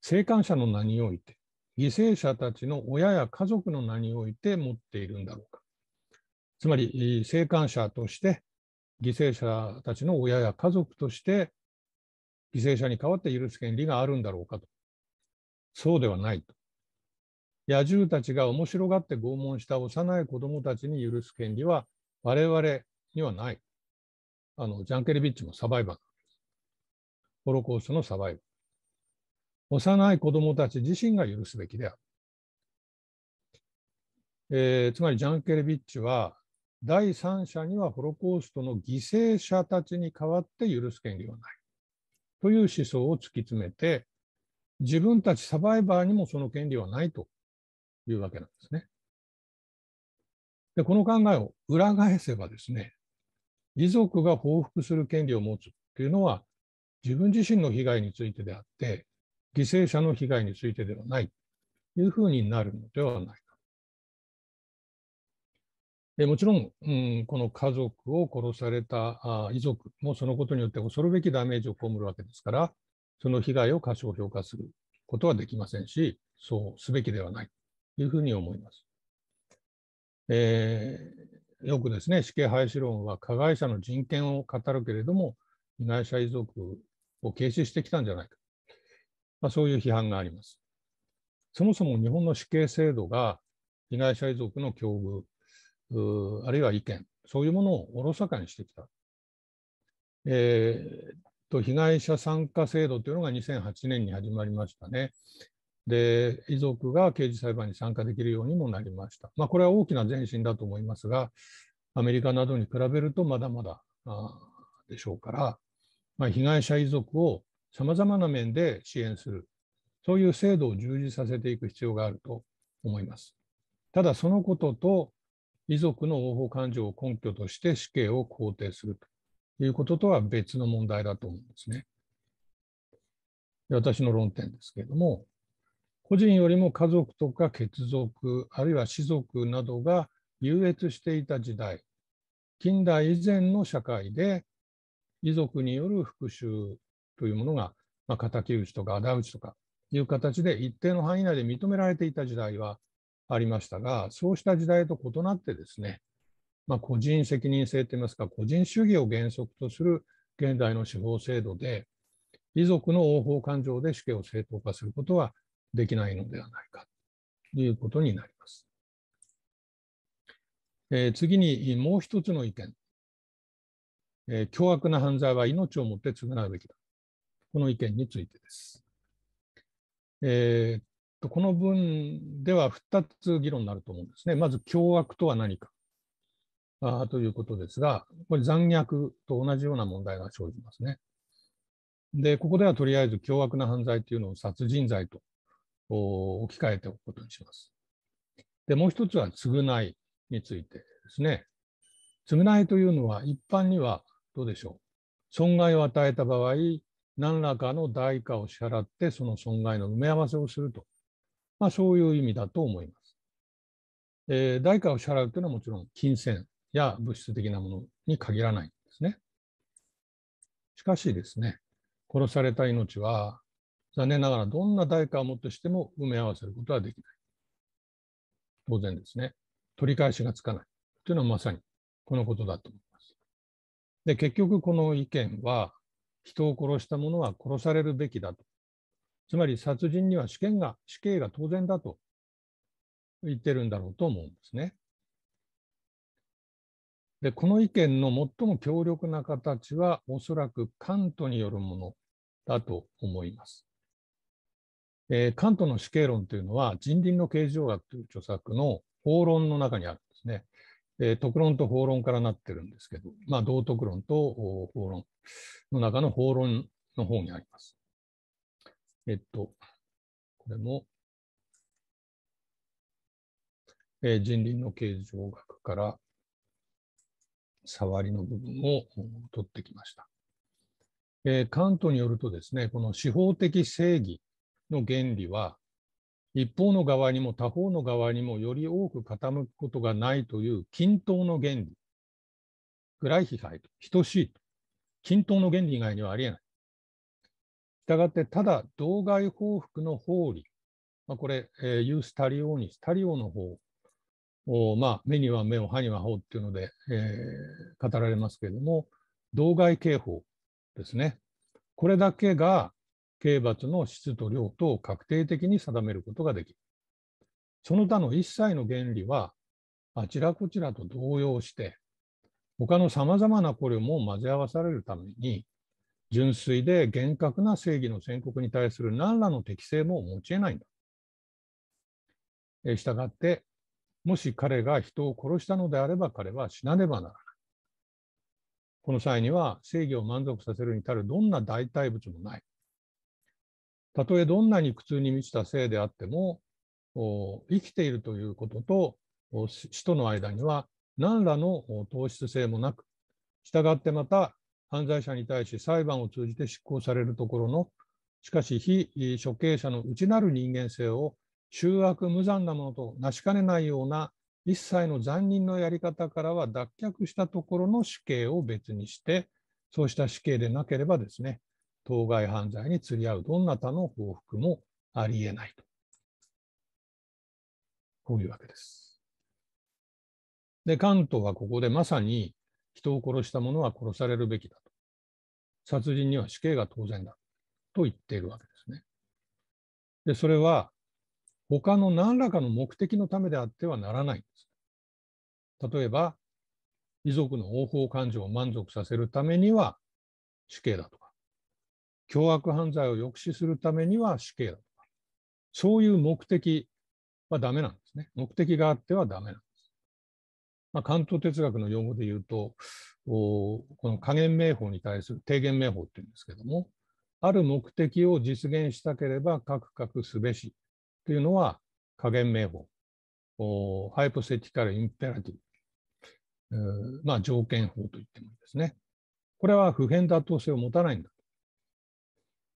生還者の名において、犠牲者たちの親や家族の名において持っているんだろうか。つまり、生還者として、犠牲者たちの親や家族として、犠牲者に代わって許す権利があるんだろうかと。そうではないと。野獣たちが面白がって拷問した幼い子供たちに許す権利は我々にはない。あの、ジャンケルビッチもサバイバーホロコーストのサバイバー。幼い子供たち自身が許すべきである。えー、つまりジャンケルビッチは第三者にはホロコーストの犠牲者たちに代わって許す権利はないという思想を突き詰めて自分たちサバイバーにもその権利はないというわけなんですね。でこの考えを裏返せばですね遺族が報復する権利を持つというのは自分自身の被害についてであって犠牲者の被害についてではないというふうになるのではないか。でもちろん、うん、この家族を殺されたあ遺族もそのことによって恐るべきダメージを被るわけですからその被害を過小評価することはできませんしそうすべきではないというふうに思います。えー、よくですね死刑廃止論は加害者の人権を語るけれども被害者遺族を軽視してきたんじゃないか、まあ、そういう批判があります。そもそも日本の死刑制度が被害者遺族の境遇あるいは意見そういうものをおろそかにしてきた。えー、と被害者参加制度というのが2008年に始まりましたね。で、遺族が刑事裁判に参加できるようにもなりました。まあ、これは大きな前進だと思いますが、アメリカなどに比べるとまだまだでしょうから、まあ、被害者遺族をさまざまな面で支援する、そういう制度を充実させていく必要があると思います。ただ、そのことと遺族の応報感情を根拠として死刑を肯定するということとは別の問題だと思うんですね。私の論点ですけれども、個人よりも家族とか血族あるいは士族などが優越していた時代近代以前の社会で遺族による復讐というものが、まあ、敵討ちとか仇討ちとかいう形で一定の範囲内で認められていた時代はありましたがそうした時代と異なってですね、まあ、個人責任制といいますか個人主義を原則とする現代の司法制度で遺族の横法感情で死刑を正当化することはできないのではないかということになります。えー、次にもう一つの意見、えー、凶悪な犯罪は命をもって償うべきだ。この意見についてです。えー、っとこの文では2つ議論になると思うんですね。まず、凶悪とは何かあということですが、これ残虐と同じような問題が生じますね。で、ここではとりあえず凶悪な犯罪というのを殺人罪と置き換えておくことにします。で、もう一つは償いについてですね。償いというのは一般にはどうでしょう。損害を与えた場合、何らかの代価を支払ってその損害の埋め合わせをすると。まあそういう意味だと思います。えー、代価を支払うというのはもちろん金銭や物質的なものに限らないんですね。しかしですね、殺された命は残念ながらどんな代価をもってしても埋め合わせることはできない。当然ですね。取り返しがつかない。というのはまさにこのことだと思います。で、結局この意見は、人を殺した者は殺されるべきだと。つまり殺人には死刑が、死刑が当然だと言ってるんだろうと思うんですね。で、この意見の最も強力な形は、おそらくカントによるものだと思います。えー、カントの死刑論というのは人倫の形状学という著作の法論の中にあるんですね。えー、特論と法論からなってるんですけど、まあ、道徳論と法論の中の法論の方にあります。えっと、これも、えー、人倫の形状学から触りの部分を取ってきました。えー、カントによるとですね、この司法的正義の原理は、一方の側にも他方の側にもより多く傾くことがないという均等の原理。暗い被害と等しいと。均等の原理以外にはありえない。したがって、ただ当該報復の法理、まあ、これ、えー、ユースタリオーニス、タリオの方おまあ、目には目を、歯には歯っていうので、えー、語られますけれども、当該刑法ですね。これだけが刑罰の質と量とを確定的に定めることができる。その他の一切の原理は、あちらこちらと動揺して、他のさまざまな考慮も混ぜ合わされるために、純粋で厳格な正義の宣告に対する何らの適性も持ちないんだ。したがって、もし彼が人を殺したのであれば彼は死なねばならない。この際には正義を満足させるに至るどんな代替物もない。たとえどんなに苦痛に満ちた性であっても生きているということと死との間には何らの糖質性もなく従ってまた犯罪者に対し裁判を通じて執行されるところのしかし非処刑者の内なる人間性を醜悪無残なものとなしかねないような一切の残忍のやり方からは脱却したところの死刑を別にしてそうした死刑でなければですね当該犯罪に釣り合うどんな他の報復もありえないと。こういうわけです。で、関東はここでまさに人を殺した者は殺されるべきだと。殺人には死刑が当然だと言っているわけですね。で、それは他の何らかの目的のためであってはならないんです。例えば、遺族の応報感情を満足させるためには死刑だと。凶悪犯罪を抑止するためには死刑だとか、そういう目的はダメなんですね。目的があってはダメなんです。まあ、関東哲学の用語で言うと、この加減名法に対する低減名法っていうんですけども、ある目的を実現したければ、かくかくすべしというのは加減名法、ハイポセティカル・インペラティブ、まあ、条件法と言ってもいいですね。これは普遍妥当性を持たないんだ。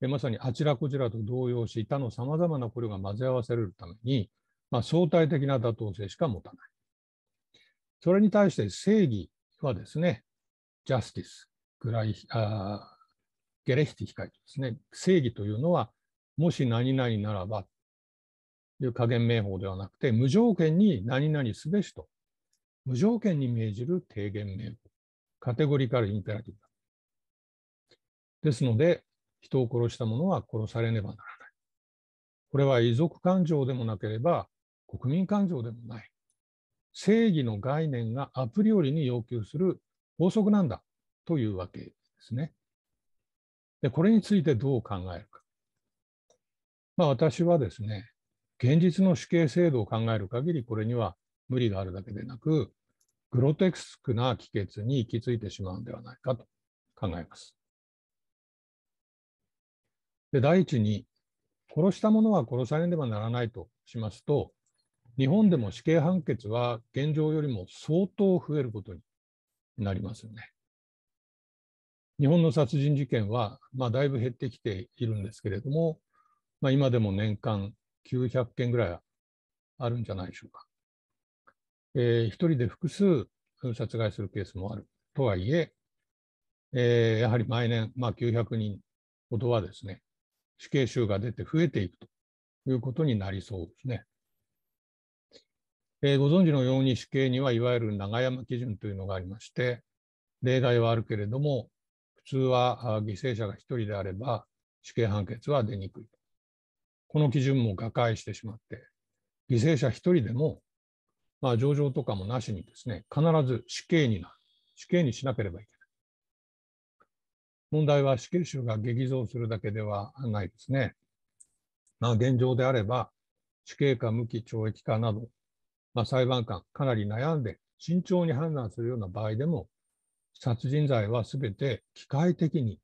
まさにあちらこちらと動揺し、他のさまざまなこれが混ぜ合わせるために、まあ、相対的な妥当性しか持たない。それに対して正義はですね、ジャスティス、グライあゲレヒティ控えですね、正義というのは、もし何々ならばという加減名法ではなくて、無条件に何々すべしと、無条件に命じる提言名法、カテゴリカルインペラティブですので、人を殺した者は殺されねばならない。これは遺族感情でもなければ国民感情でもない。正義の概念がアプリよりに要求する法則なんだというわけですね。で、これについてどう考えるか。まあ私はですね、現実の死刑制度を考える限りこれには無理があるだけでなく、グロテスクな帰結に行き着いてしまうんではないかと考えます。で第一に、殺した者は殺されねばならないとしますと、日本でも死刑判決は現状よりも相当増えることになりますよね。日本の殺人事件は、まあ、だいぶ減ってきているんですけれども、まあ、今でも年間900件ぐらいあるんじゃないでしょうか。えー、一人で複数殺害するケースもある。とはいえ、えー、やはり毎年、まあ、900人ほどはですね、死刑囚が出て増えていくということになりそうですね。えー、ご存知のように死刑にはいわゆる長山基準というのがありまして、例外はあるけれども、普通は犠牲者が1人であれば死刑判決は出にくい。この基準も瓦解してしまって、犠牲者1人でも、まあ、上場とかもなしにですね、必ず死刑になる。死刑にしなければいけない。問題は死刑囚が激増するだけではないですね。まあ、現状であれば、死刑か無期懲役かなど、まあ、裁判官、かなり悩んで慎重に判断するような場合でも、殺人罪はすべて機械的に、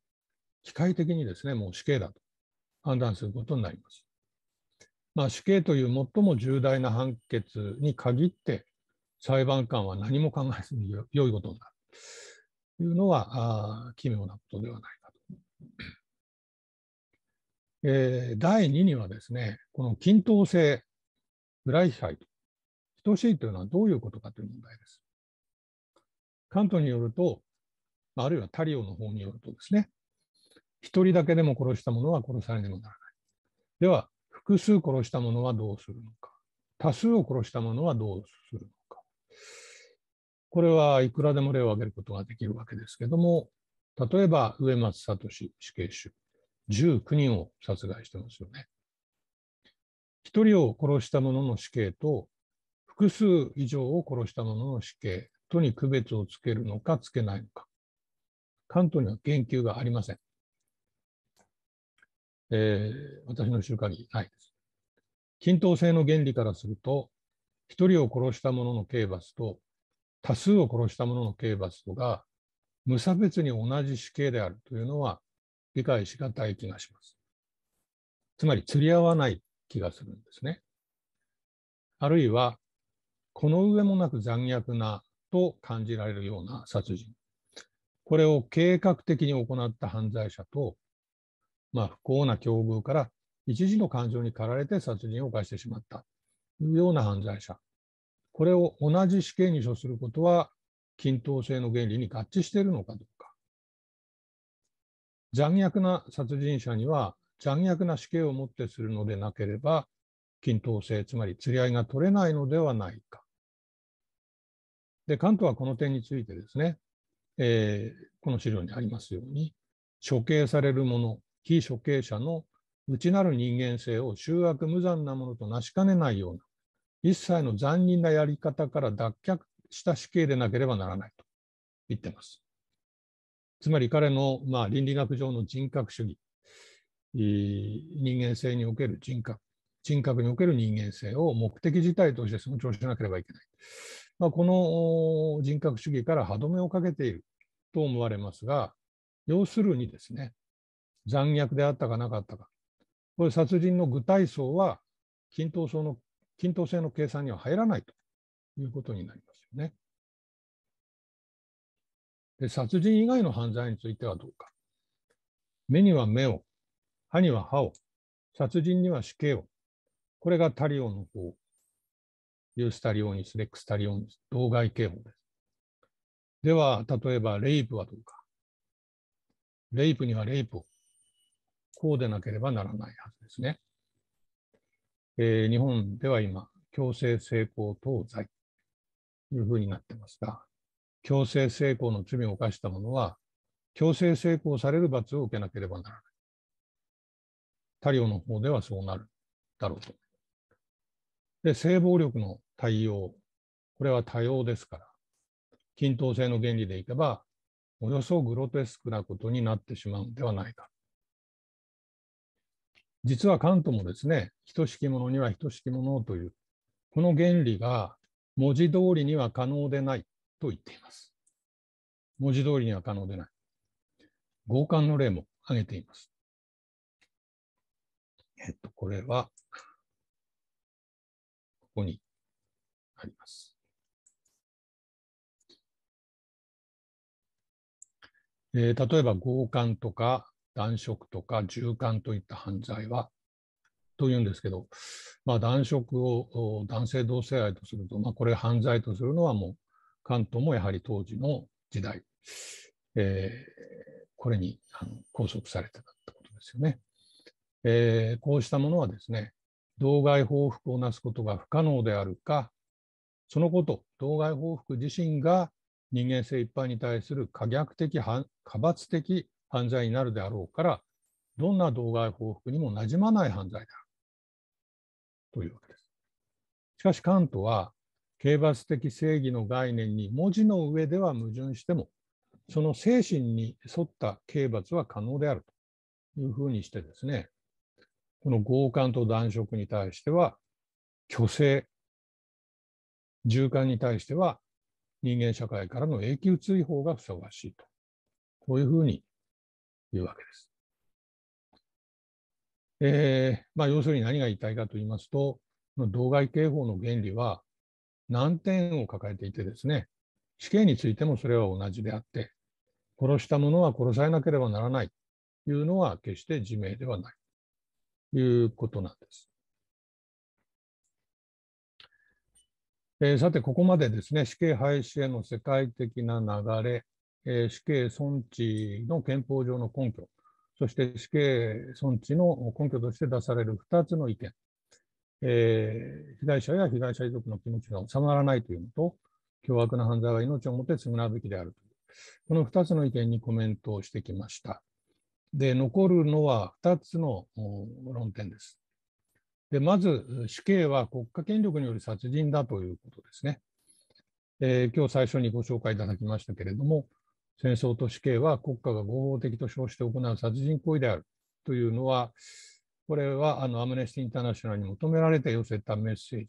機械的にですね、もう死刑だと判断することになります。まあ、死刑という最も重大な判決に限って、裁判官は何も考えずに良いことになる。いうのは奇妙なことではないかと。えー、第2にはですね、この均等性、グライヒ杯と等しいというのはどういうことかという問題です。カントによると、あるいはタリオの方によるとですね、一人だけでも殺した者は殺されねばならない。では、複数殺した者はどうするのか、多数を殺した者はどうするのか。これはいくらでも例を挙げることができるわけですけども、例えば植松聡死刑囚、19人を殺害してますよね。1人を殺した者の死刑と、複数以上を殺した者の死刑とに区別をつけるのかつけないのか。関東には言及がありません。えー、私のる限にないです。均等性の原理からすると、一人を殺した者の刑罰と多数を殺した者の刑罰とが無差別に同じ死刑であるというのは理解しがたい気がします。つまり釣り合わない気がするんですね。あるいは、この上もなく残虐なと感じられるような殺人。これを計画的に行った犯罪者と、まあ、不幸な境遇から一時の感情に駆られて殺人を犯してしまったというような犯罪者。これを同じ死刑に処することは均等性の原理に合致しているのかどうか。残虐な殺人者には残虐な死刑をもってするのでなければ均等性、つまり釣り合いが取れないのではないか。で、関東はこの点についてですね、えー、この資料にありますように、処刑される者、被処刑者の内なる人間性を醜悪無残なものとなしかねないような一切の残忍なやり方から脱却した死刑でなければならないと言ってます。つまり彼の、まあ、倫理学上の人格主義、人間性における人格、人格における人間性を目的自体として尊重しなければいけない。まあ、この人格主義から歯止めをかけていると思われますが、要するにですね、残虐であったかなかったか、これ殺人の具体層は均等層の均等性の計算には入らないということになりますよね。で殺人以外の犯罪についてはどうか。目には目を、歯には歯を、殺人には死刑を。これがタリオの法。ユースタリオニス、レックスタリオニス、当該刑法です。では、例えば、レイプはどうか。レイプにはレイプを。こうでなければならないはずですね。えー、日本では今、強制性交等罪というふうになってますが、強制性交の罪を犯した者は、強制性交される罰を受けなければならない。他領の方ではそうなるだろうと。で、性暴力の対応、これは多様ですから、均等性の原理でいけば、およそグロテスクなことになってしまうんではないか。実はカントもですね、等しきものには等しきものという、この原理が文字通りには可能でないと言っています。文字通りには可能でない。合姦の例も挙げています。えっと、これは、ここにあります。えー、例えば合姦とか男色とか銃艦といった犯罪はというんですけど、まあ、男色を男性同性愛とすると、まあ、これ犯罪とするのはもう関東もやはり当時の時代、えー、これにあの拘束されてたってことですよね。えー、こうしたものはですね当該報復をなすことが不可能であるかそのこと当該報復自身が人間性一般に対する可逆的、過罰的犯罪になるであろうから、どんな動該報復にもなじまない犯罪だ。というわけです。しかしカントは、刑罰的正義の概念に文字の上では矛盾しても、その精神に沿った刑罰は可能であるというふうにしてですね、この強姦と断食に対しては、虚勢、循環に対しては人間社会からの永久追放がふさわしいと。こういうふうにいうわけです。えーまあ、要するに何が言いたいかと言いますと、当外刑法の原理は難点を抱えていてですね、死刑についてもそれは同じであって、殺した者は殺されなければならないというのは決して自明ではないということなんです。えー、さて、ここまでですね、死刑廃止への世界的な流れ、えー、死刑損地の憲法上の根拠、そして死刑損地の根拠として出される2つの意見、えー、被害者や被害者遺族の気持ちが収まらないというのと、凶悪な犯罪は命をもって償うべきであるという、この2つの意見にコメントをしてきました。で、残るのは2つの論点です。で、まず死刑は国家権力による殺人だということですね。えー、今日最初にご紹介いただきましたけれども、戦争と死刑は国家が合法的と称して行う殺人行為であるというのは、これはあのアムネスティ・インターナショナルに求められて寄せたメッセー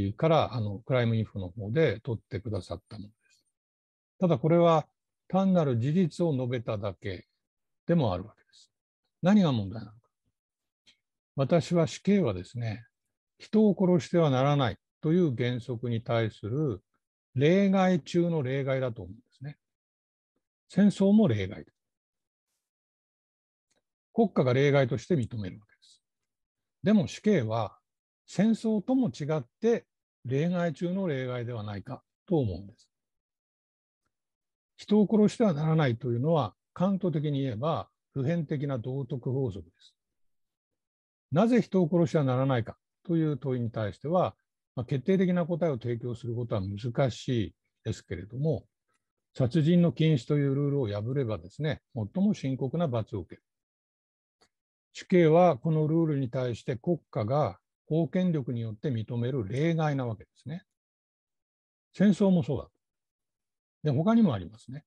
ジからあのクライムインフォの方で取ってくださったものです。ただこれは単なる事実を述べただけでもあるわけです。何が問題なのか。私は死刑はですね、人を殺してはならないという原則に対する例外中の例外だと思う戦争も例外。国家が例外として認めるわけです。でも死刑は戦争とも違って例外中の例外ではないかと思うんです。人を殺してはならないというのは、カント的に言えば普遍的な道徳法則です。なぜ人を殺してはならないかという問いに対しては、まあ、決定的な答えを提供することは難しいですけれども、殺人の禁止というルールを破ればですね、最も深刻な罰を受ける。死刑はこのルールに対して国家が法権力によって認める例外なわけですね。戦争もそうだで、他にもありますね。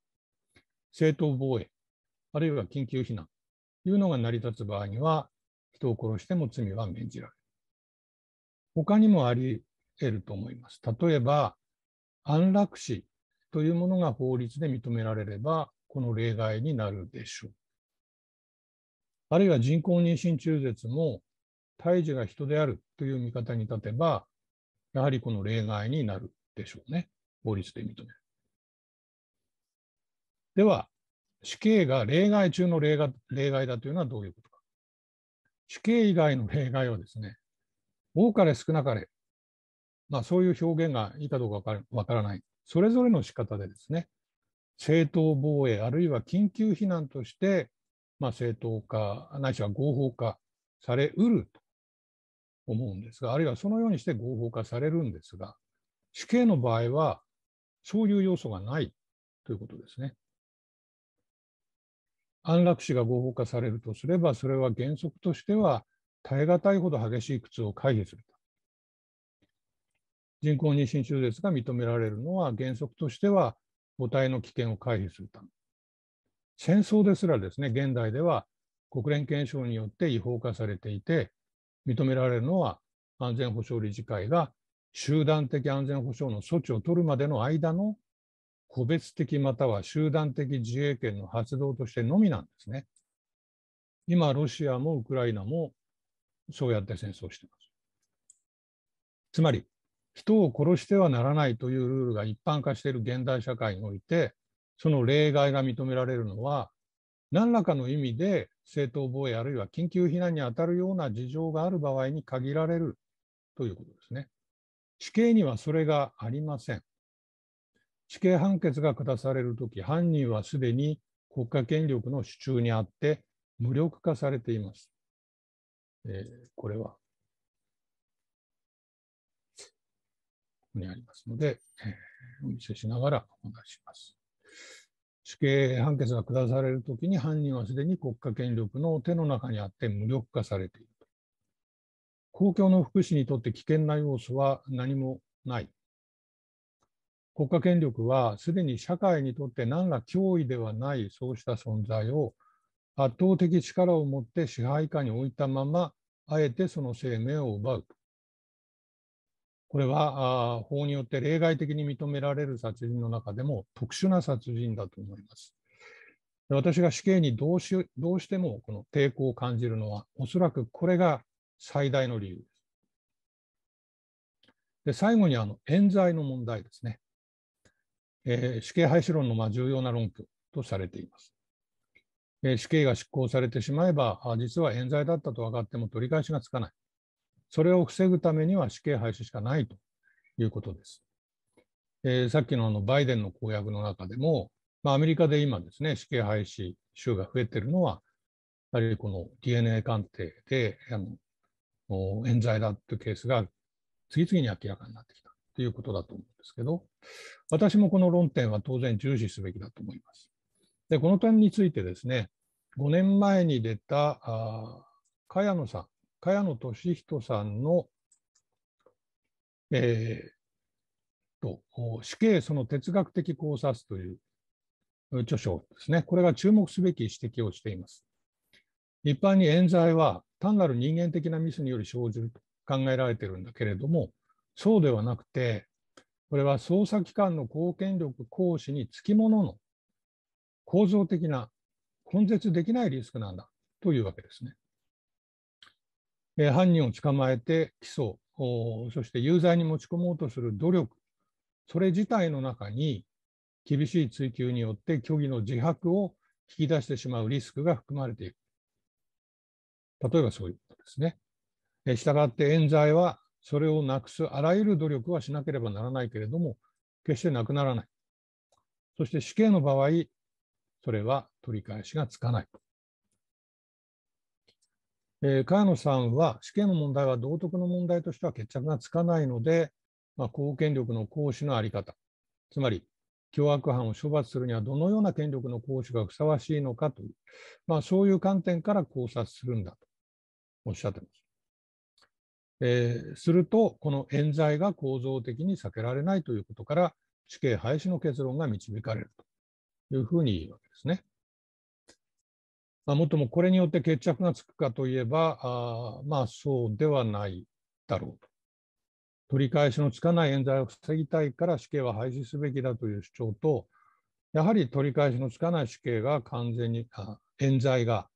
正当防衛、あるいは緊急避難というのが成り立つ場合には、人を殺しても罪は免じられる。他にもあり得ると思います。例えば、安楽死というものが法律で認められれば、この例外になるでしょう。あるいは人工妊娠中絶も、胎児が人であるという見方に立てば、やはりこの例外になるでしょうね。法律で認める。では、死刑が例外中の例外例外だというのはどういうことか。死刑以外の例外はですね、多かれ少なかれ、まあそういう表現がいいかどうかわからない。それぞれの仕方でですね、正当防衛、あるいは緊急避難として、まあ、正当化、ないしは合法化されうると思うんですが、あるいはそのようにして合法化されるんですが、死刑の場合は、そういう要素がないということですね。安楽死が合法化されるとすれば、それは原則としては、耐え難いほど激しい苦痛を回避する。人工妊娠中絶が認められるのは原則としては母体の危険を回避するため。戦争ですらですね、現代では国連憲章によって違法化されていて、認められるのは安全保障理事会が集団的安全保障の措置を取るまでの間の個別的または集団的自衛権の発動としてのみなんですね。今、ロシアもウクライナもそうやって戦争しています。つまり、人を殺してはならないというルールが一般化している現代社会において、その例外が認められるのは、何らかの意味で正当防衛あるいは緊急避難に当たるような事情がある場合に限られるということですね。死刑にはそれがありません。死刑判決が下されるとき、犯人はすでに国家権力の手中にあって無力化されています。えー、これはここにありますので、えお見せしながらお話します。死刑判決が下されるときに犯人はすでに国家権力の手の中にあって無力化されていると。公共の福祉にとって危険な要素は何もない。国家権力はすでに社会にとって何ら脅威ではないそうした存在を圧倒的力を持って支配下に置いたままあえてその生命を奪うこれはあ法によって例外的に認められる殺人の中でも特殊な殺人だと思います。私が死刑にどうしどうしてもこの抵抗を感じるのは、おそらくこれが最大の理由です。で最後にあの冤罪の問題ですね、えー、死刑廃止論のまあ重要な論拠とされています。えー、死刑が執行されてしまえば、実は冤罪だったと分かっても取り返しがつかない。それを防ぐためには死刑廃止しかないということです。えー、さっきのあのバイデンの公約の中でも、まあ、アメリカで今ですね、死刑廃止州が増えてるのは、やはりこの DNA 鑑定であの冤罪だというケースが次々に明らかになってきたということだと思うんですけど、私もこの論点は当然重視すべきだと思います。で、この点についてですね、5年前に出た、あ茅野さん茅野俊人さんの、えーと、と死刑その哲学的考察という著書ですね、これが注目すべき指摘をしています。一般に冤罪は単なる人間的なミスにより生じると考えられているんだけれども、そうではなくて、これは捜査機関の貢献力行使につきものの構造的な根絶できないリスクなんだというわけですね。えー、犯人を捕まえて起訴そして有罪に持ち込もうとする努力それ自体の中に厳しい追及によって虚偽の自白を引き出してしまうリスクが含まれている例えばそういうことですね。したがって冤罪はそれをなくすあらゆる努力はしなければならないけれども決してなくならない。そして死刑の場合それは取り返しがつかない。えー、茅野さんは死刑の問題は道徳の問題としては決着がつかないので、まあ、公権力の行使の在り方、つまり凶悪犯を処罰するにはどのような権力の行使がふさわしいのかという、まあ、そういう観点から考察するんだとおっしゃってます。えー、すると、この冤罪が構造的に避けられないということから、死刑廃止の結論が導かれるというふうに言うわけですね。まあ、もっともこれによって決着がつくかといえば、あまあそうではないだろうと。取り返しのつかない冤罪を防ぎたいから死刑は廃止すべきだという主張と、やはり取り返しのつかない死刑が完全に、あ冤罪が、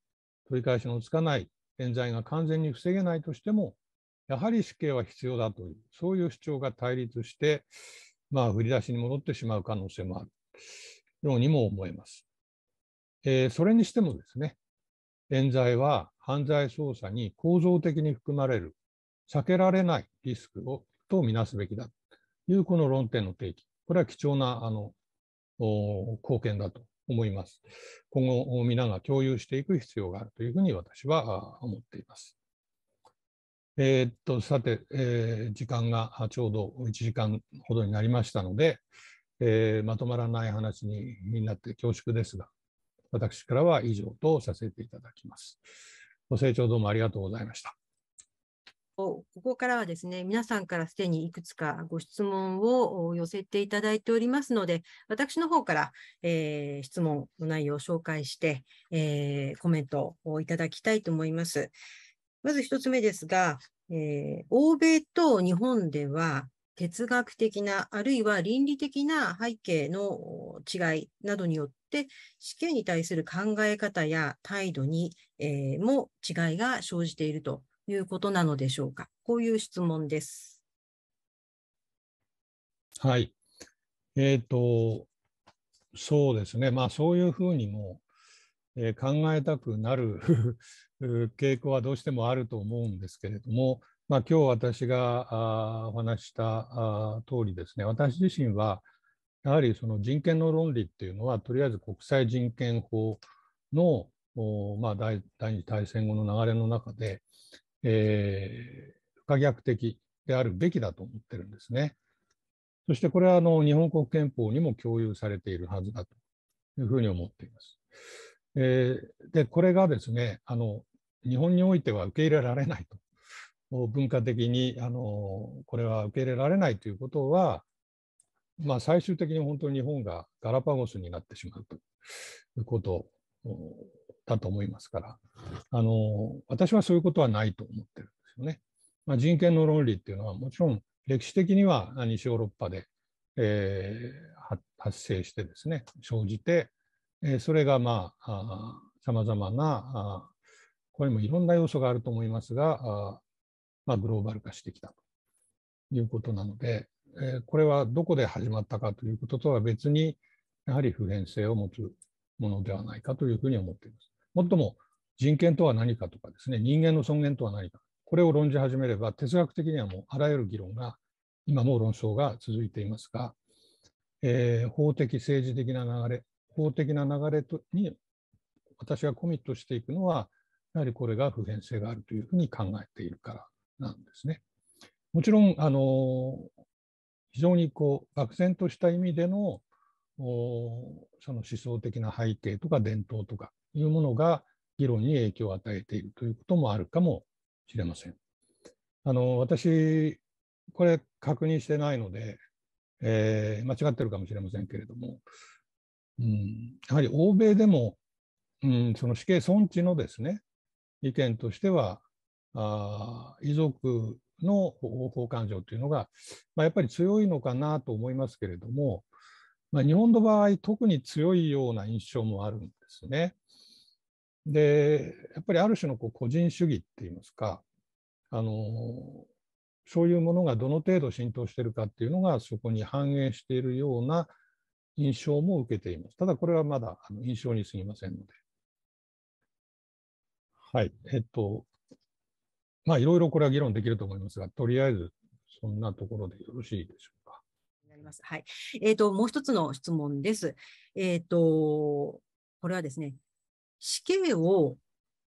取り返しのつかない冤罪が完全に防げないとしても、やはり死刑は必要だという、そういう主張が対立して、まあ、振り出しに戻ってしまう可能性もあるようにも思えます。えー、それにしてもですね、冤罪は犯罪捜査に構造的に含まれる避けられないリスクをとみなすべきだというこの論点の提起、これは貴重なあの貢献だと思います。今後、皆が共有していく必要があるというふうに私は思っています。えー、っと、さて、えー、時間がちょうど1時間ほどになりましたので、えー、まとまらない話になって恐縮ですが、私からは以上とさせていただきます。ご清聴どうもありがとうございました。ここからはですね、皆さんからすでにいくつかご質問を寄せていただいておりますので、私の方から、えー、質問の内容を紹介して、えー、コメントをいただきたいと思います。まず一つ目ですが、えー、欧米と日本では、哲学的な、あるいは倫理的な背景の違いなどによって、死刑に対する考え方や態度に、えー、も違いが生じているということなのでしょうか。こういう質問です。はい。えっ、ー、と、そうですね。まあ、そういうふうにも、えー、考えたくなる 傾向はどうしてもあると思うんですけれども、まあ、今日私がお話した通りですね、私自身は、やはりその人権の論理っていうのは、とりあえず国際人権法の、まあ、第二次大戦後の流れの中で、えー、不可逆的であるべきだと思ってるんですね。そしてこれはあの日本国憲法にも共有されているはずだというふうに思っています。えー、で、これがですね、あの日本においては受け入れられないと文化的にあのこれは受け入れられないということは、まあ、最終的に本当に日本がガラパゴスになってしまうということだと思いますからあの私はそういうことはないと思ってるんですよね。まあ、人権の論理っていうのはもちろん歴史的には西ヨーロッパで、えー、発生してですね生じて、えー、それがまあさまざまなあこれもいろんな要素があると思いますがあまあ、グローバル化してきたということなので、えー、これはどこで始まったかということとは別に、やはり普遍性を持つものではないかというふうに思っています。もっとも人権とは何かとかですね、人間の尊厳とは何か、これを論じ始めれば、哲学的にはもうあらゆる議論が、今も論争が続いていますが、えー、法的、政治的な流れ、法的な流れとに私がコミットしていくのは、やはりこれが普遍性があるというふうに考えているからなんですね。もちろん、あの非常にこう漠然とした意味でのその思想的な背景とか伝統とかいうものが議論に影響を与えているということもあるかもしれません。あの私、これ確認してないので、えー、間違ってるかもしれませんけれども、うん、やはり欧米でも、うん、その死刑尊地のですね意見としてはあ遺族の交感情というのが、まあ、やっぱり強いのかなと思いますけれども、まあ、日本の場合、特に強いような印象もあるんですね。で、やっぱりある種のこう個人主義っていいますか、あのそういうものがどの程度浸透しているかっていうのが、そこに反映しているような印象も受けています。ただ、これはまだ印象にすぎませんので。はい。えっと、まあ、いろいろこれは議論できると思いますが、とりあえず、そんなところでよろしいでしょうか。なります。はい。えっ、ー、と、もう一つの質問です。えっ、ー、と、これはですね、死刑を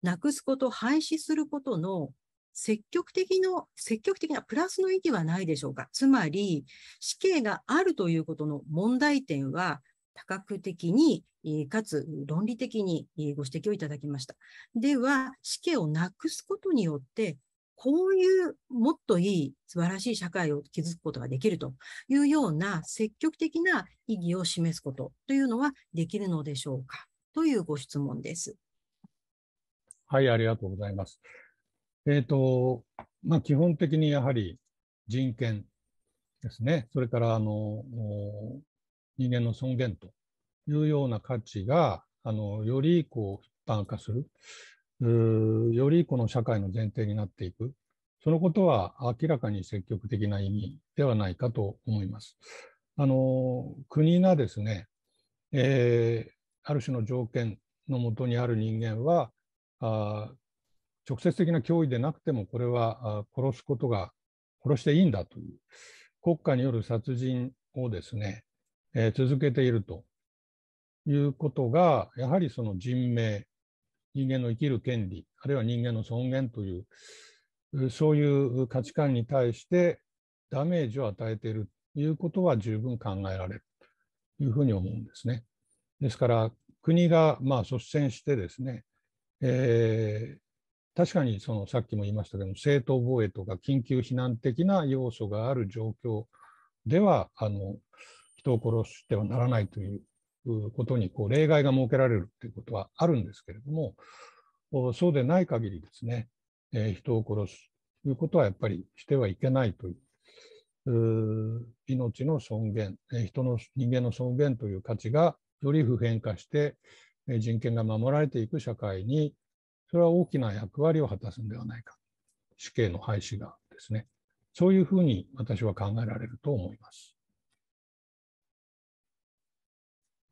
なくすこと、廃止することの積極的の、積極的なプラスの意義はないでしょうか。つまり、死刑があるということの問題点は、多角的に、かつ論理的にご指摘をいただきました。では、死刑をなくすことによって、こういうもっといい素晴らしい社会を築くことができるというような積極的な意義を示すことというのはできるのでしょうかというご質問です。はい、ありがとうございます。えっ、ー、と、まあ、基本的にやはり人権ですね、それからあの人間の尊厳というような価値があのよりこう一般化するよりこの社会の前提になっていくそのことは明らかに積極的な意味ではないかと思います。あの国がですね、えー、ある種の条件のもとにある人間はあ直接的な脅威でなくてもこれは殺すことが殺していいんだという国家による殺人をですねえー、続けているということが、やはりその人命、人間の生きる権利、あるいは人間の尊厳という、そういう価値観に対してダメージを与えているということは十分考えられるというふうに思うんですね。ですから、国がまあ率先してですね、えー、確かにそのさっきも言いましたけど正当防衛とか緊急避難的な要素がある状況ではあの人を殺してはならないということにこう例外が設けられるということはあるんですけれども、そうでない限りですね、え人を殺すということはやっぱりしてはいけないという、う命の尊厳、え人の人間の尊厳という価値がより普遍化して、え人権が守られていく社会に、それは大きな役割を果たすんではないか。死刑の廃止がですね。そういうふうに私は考えられると思います。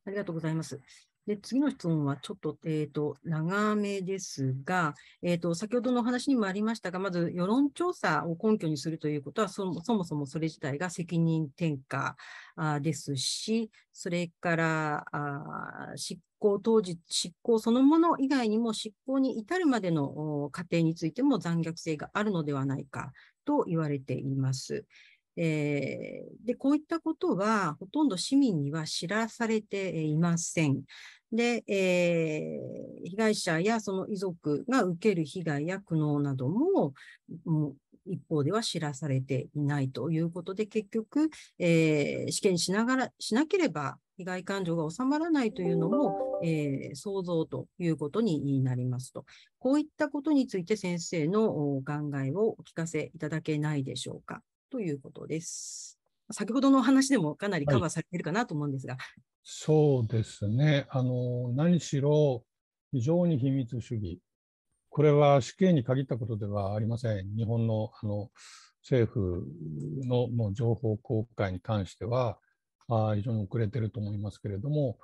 ありがとうございます。で次の質問はちょっと,、えーと、長めですが、えーと、先ほどのお話にもありましたが、まず世論調査を根拠にするということは、そもそもそもそれ自体が責任転嫁あですし、それからあ執行当時、執行そのもの以外にも執行に至るまでの過程についても残虐性があるのではないかと言われています。えー、で、こういったことはほとんど市民には知らされていません。で、えー、被害者やその遺族が受ける被害や苦悩なども、もう一方では知らされていないということで、結局、えー、試験しながら、しなければ被害感情が収まらないというのも、えー、想像ということになりますと。こういったことについて先生のお考えをお聞かせいただけないでしょうか。ということです。先ほどのお話でもかなりカバーされているかなと思うんですが、はい、そうですねあの、何しろ非常に秘密主義、これは死刑に限ったことではありません、日本のあの政府のもう情報公開に関してはあ、非常に遅れてると思いますけれども、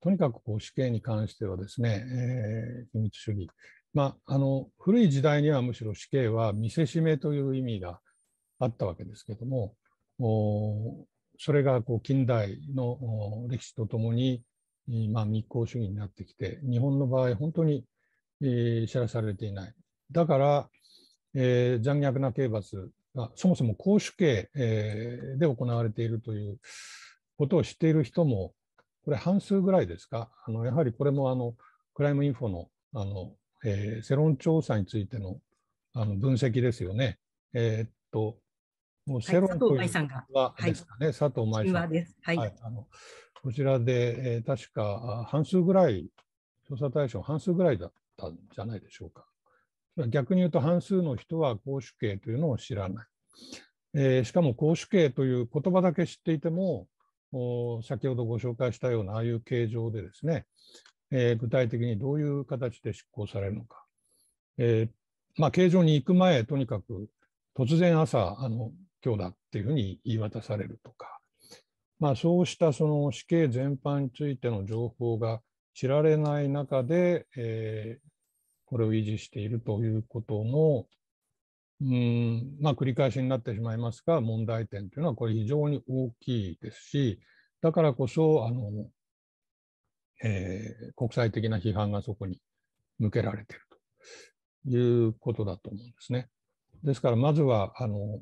とにかくこう死刑に関してはですね、えー、秘密主義、まあ、あの古い時代にはむしろ死刑は見せしめという意味があったわけですけどもそれがこう近代の歴史とともに、まあ、密航主義になってきて日本の場合本当に、えー、知らされていないだから、えー、残虐な刑罰がそもそも公主刑、えー、で行われているということを知っている人もこれ半数ぐらいですかあのやはりこれもあのクライムインフォのあの、えー、世論調査についてのあの分析ですよね。えー、っともう世論というのですかね、佐藤舞さん。はい、はい、あのこちらで、えー、確か半数ぐらい、調査対象半数ぐらいだったんじゃないでしょうか。逆に言うと半数の人は公主刑というのを知らない。えー、しかも公主刑という言葉だけ知っていても、先ほどご紹介したようなああいう形状でですね、えー、具体的にどういう形で執行されるのか。えー、まあ、形状に行く前、とにかく突然朝、あの今日だっていうふうに言い渡されるとか、まあ、そうしたその死刑全般についての情報が知られない中で、えー、これを維持しているということの、うんまあ、繰り返しになってしまいますが、問題点というのはこれ非常に大きいですし、だからこそ、あのえー、国際的な批判がそこに向けられているということだと思うんですね。ですから、まずはあの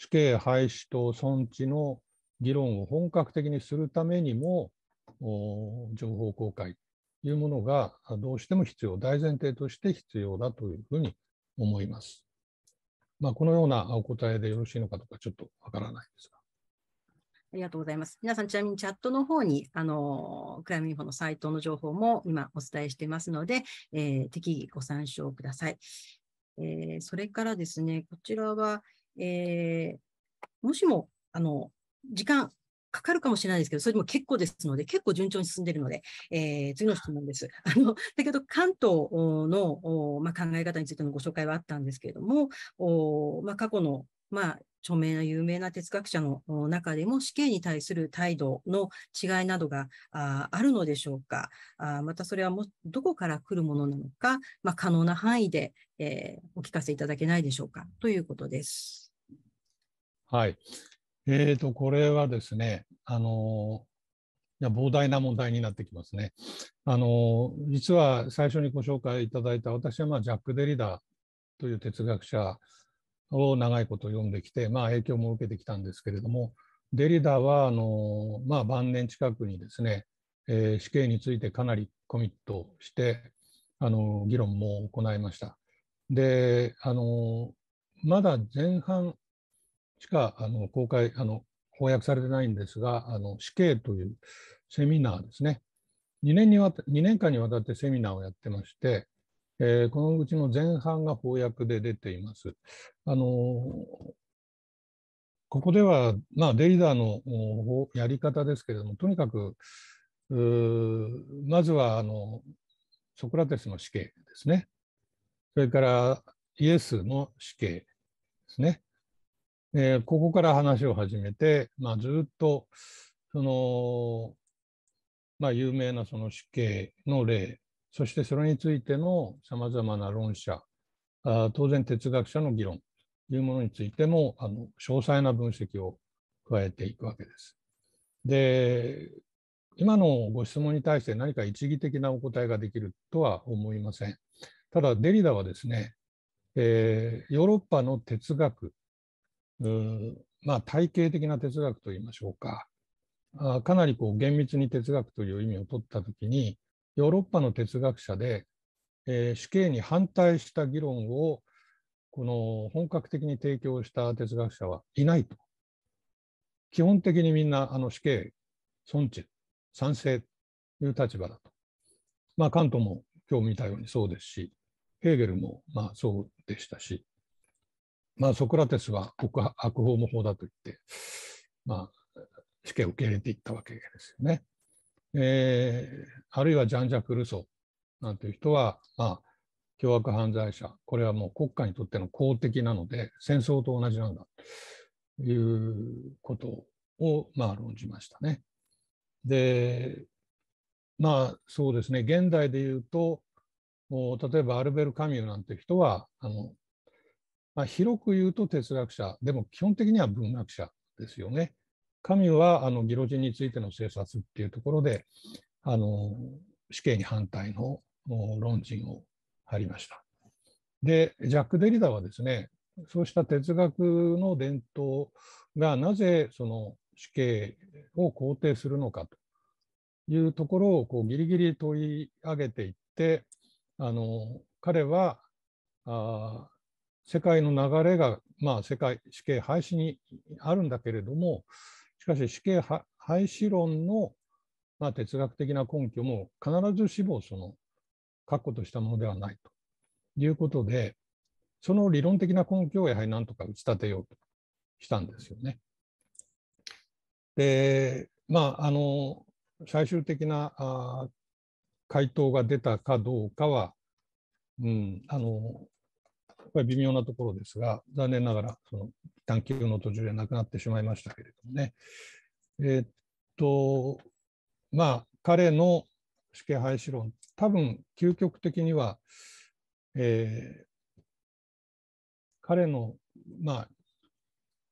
死刑廃止と存地の議論を本格的にするためにも情報公開というものがどうしても必要大前提として必要だというふうに思います。まあ、このようなお答えでよろしいのかとかちょっとわからないですが。ありがとうございます。皆さん、ちなみにチャットの方に、あの、クライムンフォのサイトの情報も今お伝えしていますので、えー、適宜ご参照ください。えー、それからですね、こちらは、えー、もしも、あの、時間かかるかもしれないですけど、それでも結構ですので、結構順調に進んでいるので、えー、次の質問です。あの、だけど関東の、まあ、考え方についてのご紹介はあったんですけれども、おまあ、過去の、まあ、著名な有名な哲学者の中でも死刑に対する態度の違いなどがあるのでしょうか。あまたそれはもどこから来るものなのか、まあ、可能な範囲で、えー、お聞かせいただけないでしょうかということです。はい。えーと、これはですね、あのや膨大な問題になってきますね。あの実は最初にご紹介いただいた私は、まあ、ジャック・デリダという哲学者を長いこと読んできて、まあ、影響も受けてきたんですけれどもデリダはあの、まあ、晩年近くにですね、えー、死刑についてかなりコミットしてあの議論も行いました。であのまだ前半しかあの公開あの翻訳されてないんですがあの死刑というセミナーですね2年にわた2年間にわたってセミナーをやってまして、えー、このうちの前半が翻訳で出ています。あのここでは、まあ、デリダーのやり方ですけれどもとにかくまずはあのソクラテスの死刑ですねそれからイエスの死刑ですねえー、ここから話を始めて、まあ、ずっとその、まあ、有名なその死刑の例そしてそれについてのさまざまな論者あ当然哲学者の議論というものについてもあの詳細な分析を加えていくわけです。で今のご質問に対して何か一義的なお答えができるとは思いません。ただデリダはですね、えー、ヨーロッパの哲学まあ、体系的な哲学といいましょうかあかなりこう厳密に哲学という意味を取ったときにヨーロッパの哲学者で、えー、死刑に反対した議論をこの本格的に提供した哲学者はいないと。基本的にみんなあの死刑、尊治、賛成という立場だと。まあ、カントも今日見たようにそうですし、ヘーゲルもまあそうでしたし、まあ、ソクラテスは悪法も法だと言って、まあ、死刑を受け入れていったわけですよね。えー、あるいはジャンジャク・ルソーなんていう人は、まあ、凶悪犯罪者、これはもう国家にとっての公的なので、戦争と同じなんだということを、まあ、論じましたね。で、まあそうですね、現代で言うと、例えばアルベル・カミューなんて人は、あのまあ、広く言うと哲学者、でも基本的には文学者ですよね。神はあのギロチンについての政策っていうところで、あの死刑に反対の論陣を張りました。で、ジャック・デリダはですね、そうした哲学の伝統がなぜその死刑を肯定するのかというところをこうギリギリ問い上げていって、あの彼はあ世界の流れが、まあ、世界死刑廃止にあるんだけれどもしかし死刑廃止論の、まあ、哲学的な根拠も必ず死亡その確固としたものではないということでその理論的な根拠をやはりなんとか打ち立てようとしたんですよね。でまああの最終的なあ回答が出たかどうかは、うん、あのぱり微妙なところですが、残念ながら、その探求の途中でなくなってしまいましたけれどもね。えー、っと、まあ、彼の死刑廃止論、多分、究極的には、えー、彼の、まあ、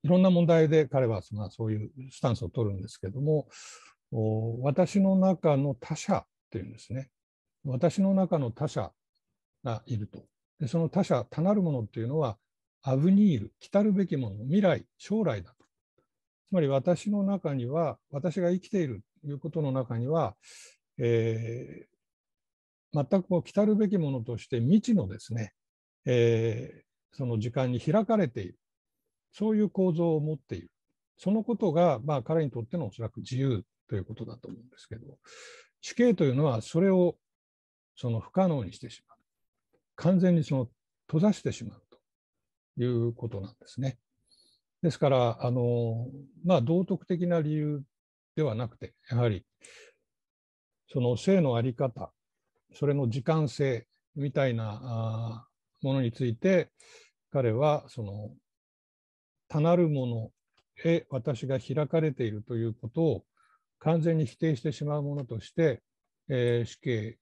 いろんな問題で彼はそあ、そういうスタンスを取るんですけども、私の中の他者というんですね。私の中の他者がいると。でその他者他なるものっていうのはアブニール来るべきもの未来将来だとつまり私の中には私が生きているということの中には、えー、全くこう来るべきものとして未知のですね、えー、その時間に開かれているそういう構造を持っているそのことが、まあ、彼にとってのおそらく自由ということだと思うんですけど死刑というのはそれをその不可能にしてしまう。完全にその閉ざしてしまうということなんですね。ですから、あのまあ、道徳的な理由ではなくて、やはりその性の在り方、それの時間性みたいなものについて、彼はその他なるものへ私が開かれているということを完全に否定してしまうものとして、えー、死刑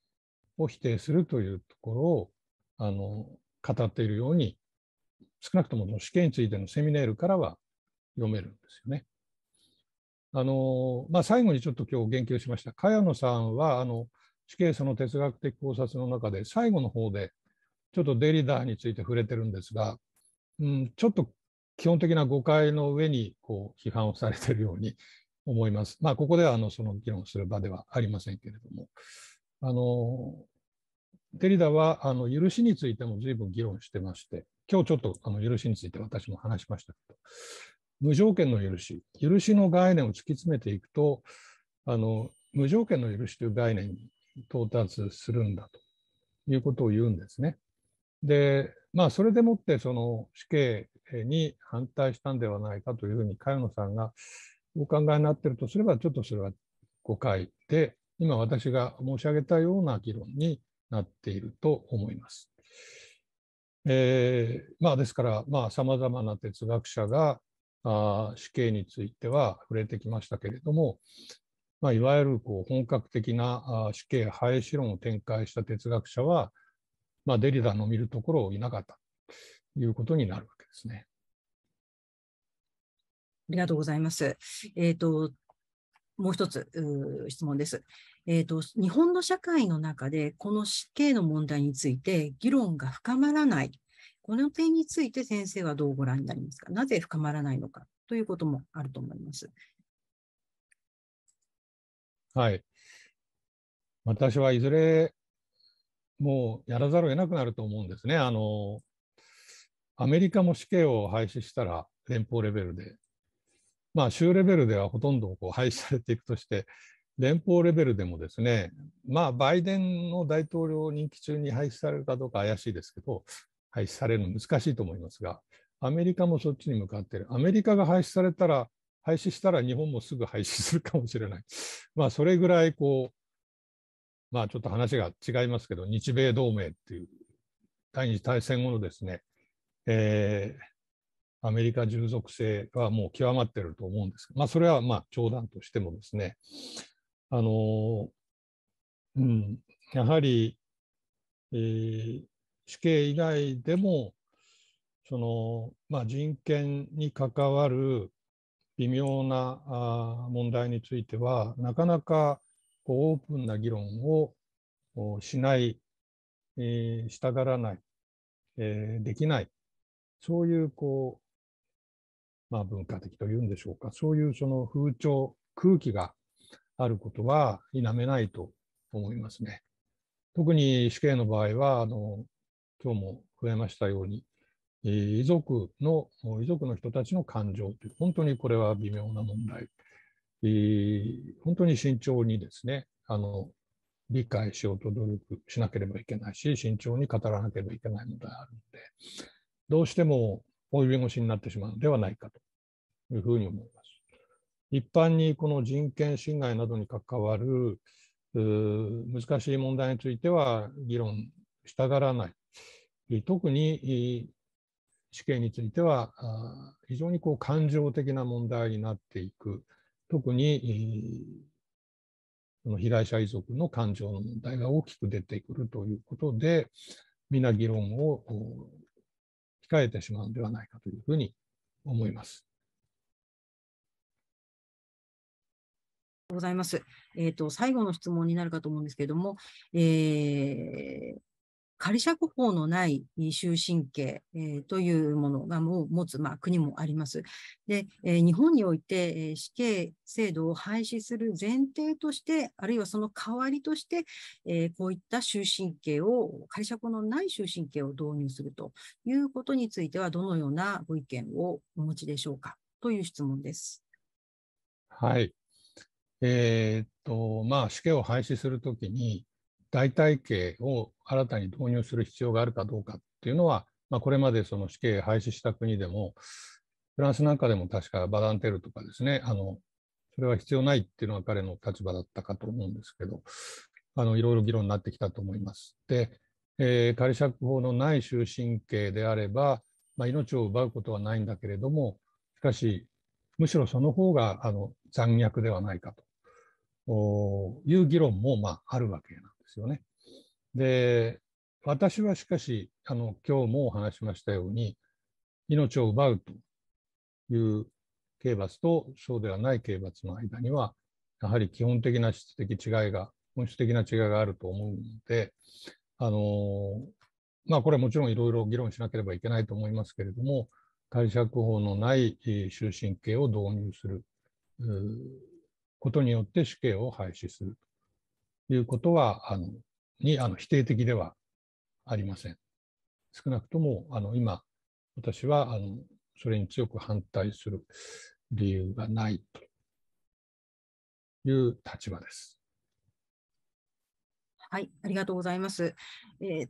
を否定するというところをあの語っているように少なくとも死刑についてのセミネールからは読めるんですよね。あのまあ、最後にちょっと今日言及しました茅野さんはあの死刑の哲学的考察の中で最後の方でちょっとデリダーについて触れてるんですが、うん、ちょっと基本的な誤解の上にこう批判をされてるように 思います。まあ、ここではあのその議論する場ではありませんけれども、あのテリダはあの許しについても随分議論してまして、今日ちょっとあの許しについて私も話しましたけど、無条件の許し、許しの概念を突き詰めていくと、あの無条件の許しという概念に到達するんだということを言うんですね。で、まあ、それでもってその死刑に反対したんではないかというふうに、茅野さんがお考えになっているとすれば、ちょっとそれは誤解で、今私が申し上げたような議論になっていると思います。えー、まあですからまあさまざまな哲学者があ死刑については触れてきましたけれども、まあ、いわゆるこう本格的なあ死刑廃止論を展開した哲学者は、まあ、デリダの見るところをいなかったということになるわけですね。ありがとうございます。えっ、ー、ともう一つう質問です。えーと、日本の社会の中でこの死刑の問題について議論が深まらない、この点について先生はどうご覧になりますかなぜ深まらないのかということもあると思います。はい。私はいずれもうやらざるを得なくなると思うんですね。あのアメリカも死刑を廃止したら連邦レベルで、まあ州レベルではほとんどこう廃止されていくとして、連邦レベルでもですね、まあ、バイデンの大統領任期中に廃止されるかどうか怪しいですけど、廃止されるの難しいと思いますが、アメリカもそっちに向かってる。アメリカが廃止されたら、廃止したら日本もすぐ廃止するかもしれない。まあ、それぐらい、こう、まあ、ちょっと話が違いますけど、日米同盟っていう、第二次大戦後のですね、えー、アメリカ従属性はもう極まってると思うんですが、まあ、それはまあ冗談としてもですね、あの、うん、やはり、えー、死刑以外でも、その、まあ、人権に関わる微妙なあ問題については、なかなかこうオープンな議論をしない、えー、したがらない、えー、できない、そういうこう、まあ、文化的というんでしょうか、そういうその風潮、空気があることは否めないと思いますね。特に死刑の場合は、あの今日も増えましたように、遺族の遺族の人たちの感情という、本当にこれは微妙な問題、本当に慎重にですねあの、理解しようと努力しなければいけないし、慎重に語らなければいけないのであるので、どうしても及び腰になってしまうのではないかというふうに思います。一般にこの人権侵害などに関わる難しい問題については議論したがらない。特に死刑については非常にこう感情的な問題になっていく。特にその被害者遺族の感情の問題が大きく出てくるということで、皆議論を控えてしまうのではないかというふうに思います。ございます。えっ、ー、と、最後の質問になるかと思うんですけれども、えー、仮釈放のない終身刑、えー、というものがもう持つ、まあ、国もあります。で、えー、日本において、えー、死刑制度を廃止する前提として、あるいはその代わりとして、えこういった終身刑を、仮釈放のない終身刑を導入するということについては、どのようなご意見をお持ちでしょうかという質問です。はい。えー、っとまあ、死刑を廃止するときに、代替刑を新たに導入する必要があるかどうかっていうのは、まあ、これまでその死刑廃止した国でも、フランスなんかでも確かバダンテルとかですね、あのそれは必要ないっていうのは彼の立場だったかと思うんですけど、あのいろいろ議論になってきたと思います。で、えー、仮釈放のない終身刑であれば、まあ、命を奪うことはないんだけれども、しかし、むしろその方があの残虐ではないかという議論もまああるわけなんですよね。で私はしかしあの今日もお話しましたように命を奪うという刑罰とそうではない刑罰の間にはやはり基本的な質的違いが本質的な違いがあると思うのであのまあこれはもちろんいろいろ議論しなければいけないと思いますけれども解釈法のない終身刑を導入することによって死刑を廃止するということは、あのにあの否定的ではありません。少なくともあの今、私はあのそれに強く反対する理由がないという立場です。はい、ありがとうございます。えー、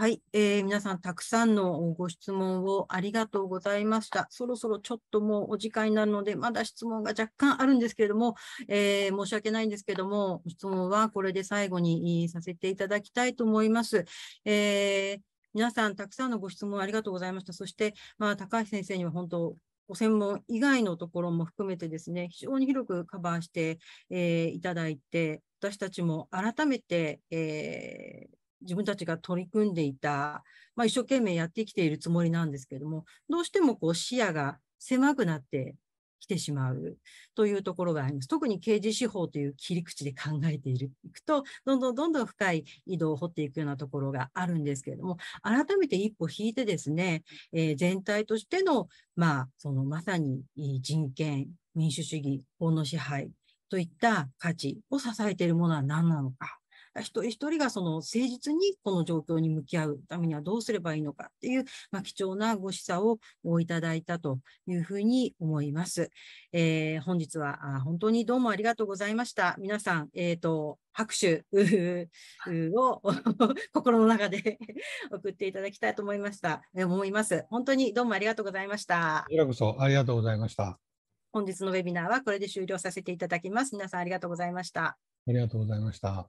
はい、えー、皆さんたくさんのご質問をありがとうございました。そろそろちょっともうお時間になるので、まだ質問が若干あるんですけれども、えー、申し訳ないんですけども、質問はこれで最後にさせていただきたいと思います。えー、皆さん、たくさんのご質問ありがとうございました。そして、まあ、高橋先生には本当、ご専門以外のところも含めてですね、非常に広くカバーして、えー、いただいて、私たちも改めて、えー自分たちが取り組んでいた、まあ、一生懸命やってきているつもりなんですけれども、どうしてもこう視野が狭くなってきてしまうというところがあります。特に刑事司法という切り口で考えているいくと、どんどんどんどん深い井戸を掘っていくようなところがあるんですけれども、改めて一歩引いてですね、えー、全体としての、まあ、そのまさに人権、民主主義、法の支配といった価値を支えているものは何なのか。一人一人がその誠実にこの状況に向き合うためにはどうすればいいのかっていう、まあ、貴重なご示唆をいただいたというふうに思います。えー、本日は本当にどうもありがとうございました。皆さん、えっ、ー、と、拍手を 心の中で 送っていただきたいと思いました。思います。本当にどうもありがとうございました。こちらこそありがとうございました。本日のウェビナーはこれで終了させていただきます。皆さんありがとうございました。ありがとうございました。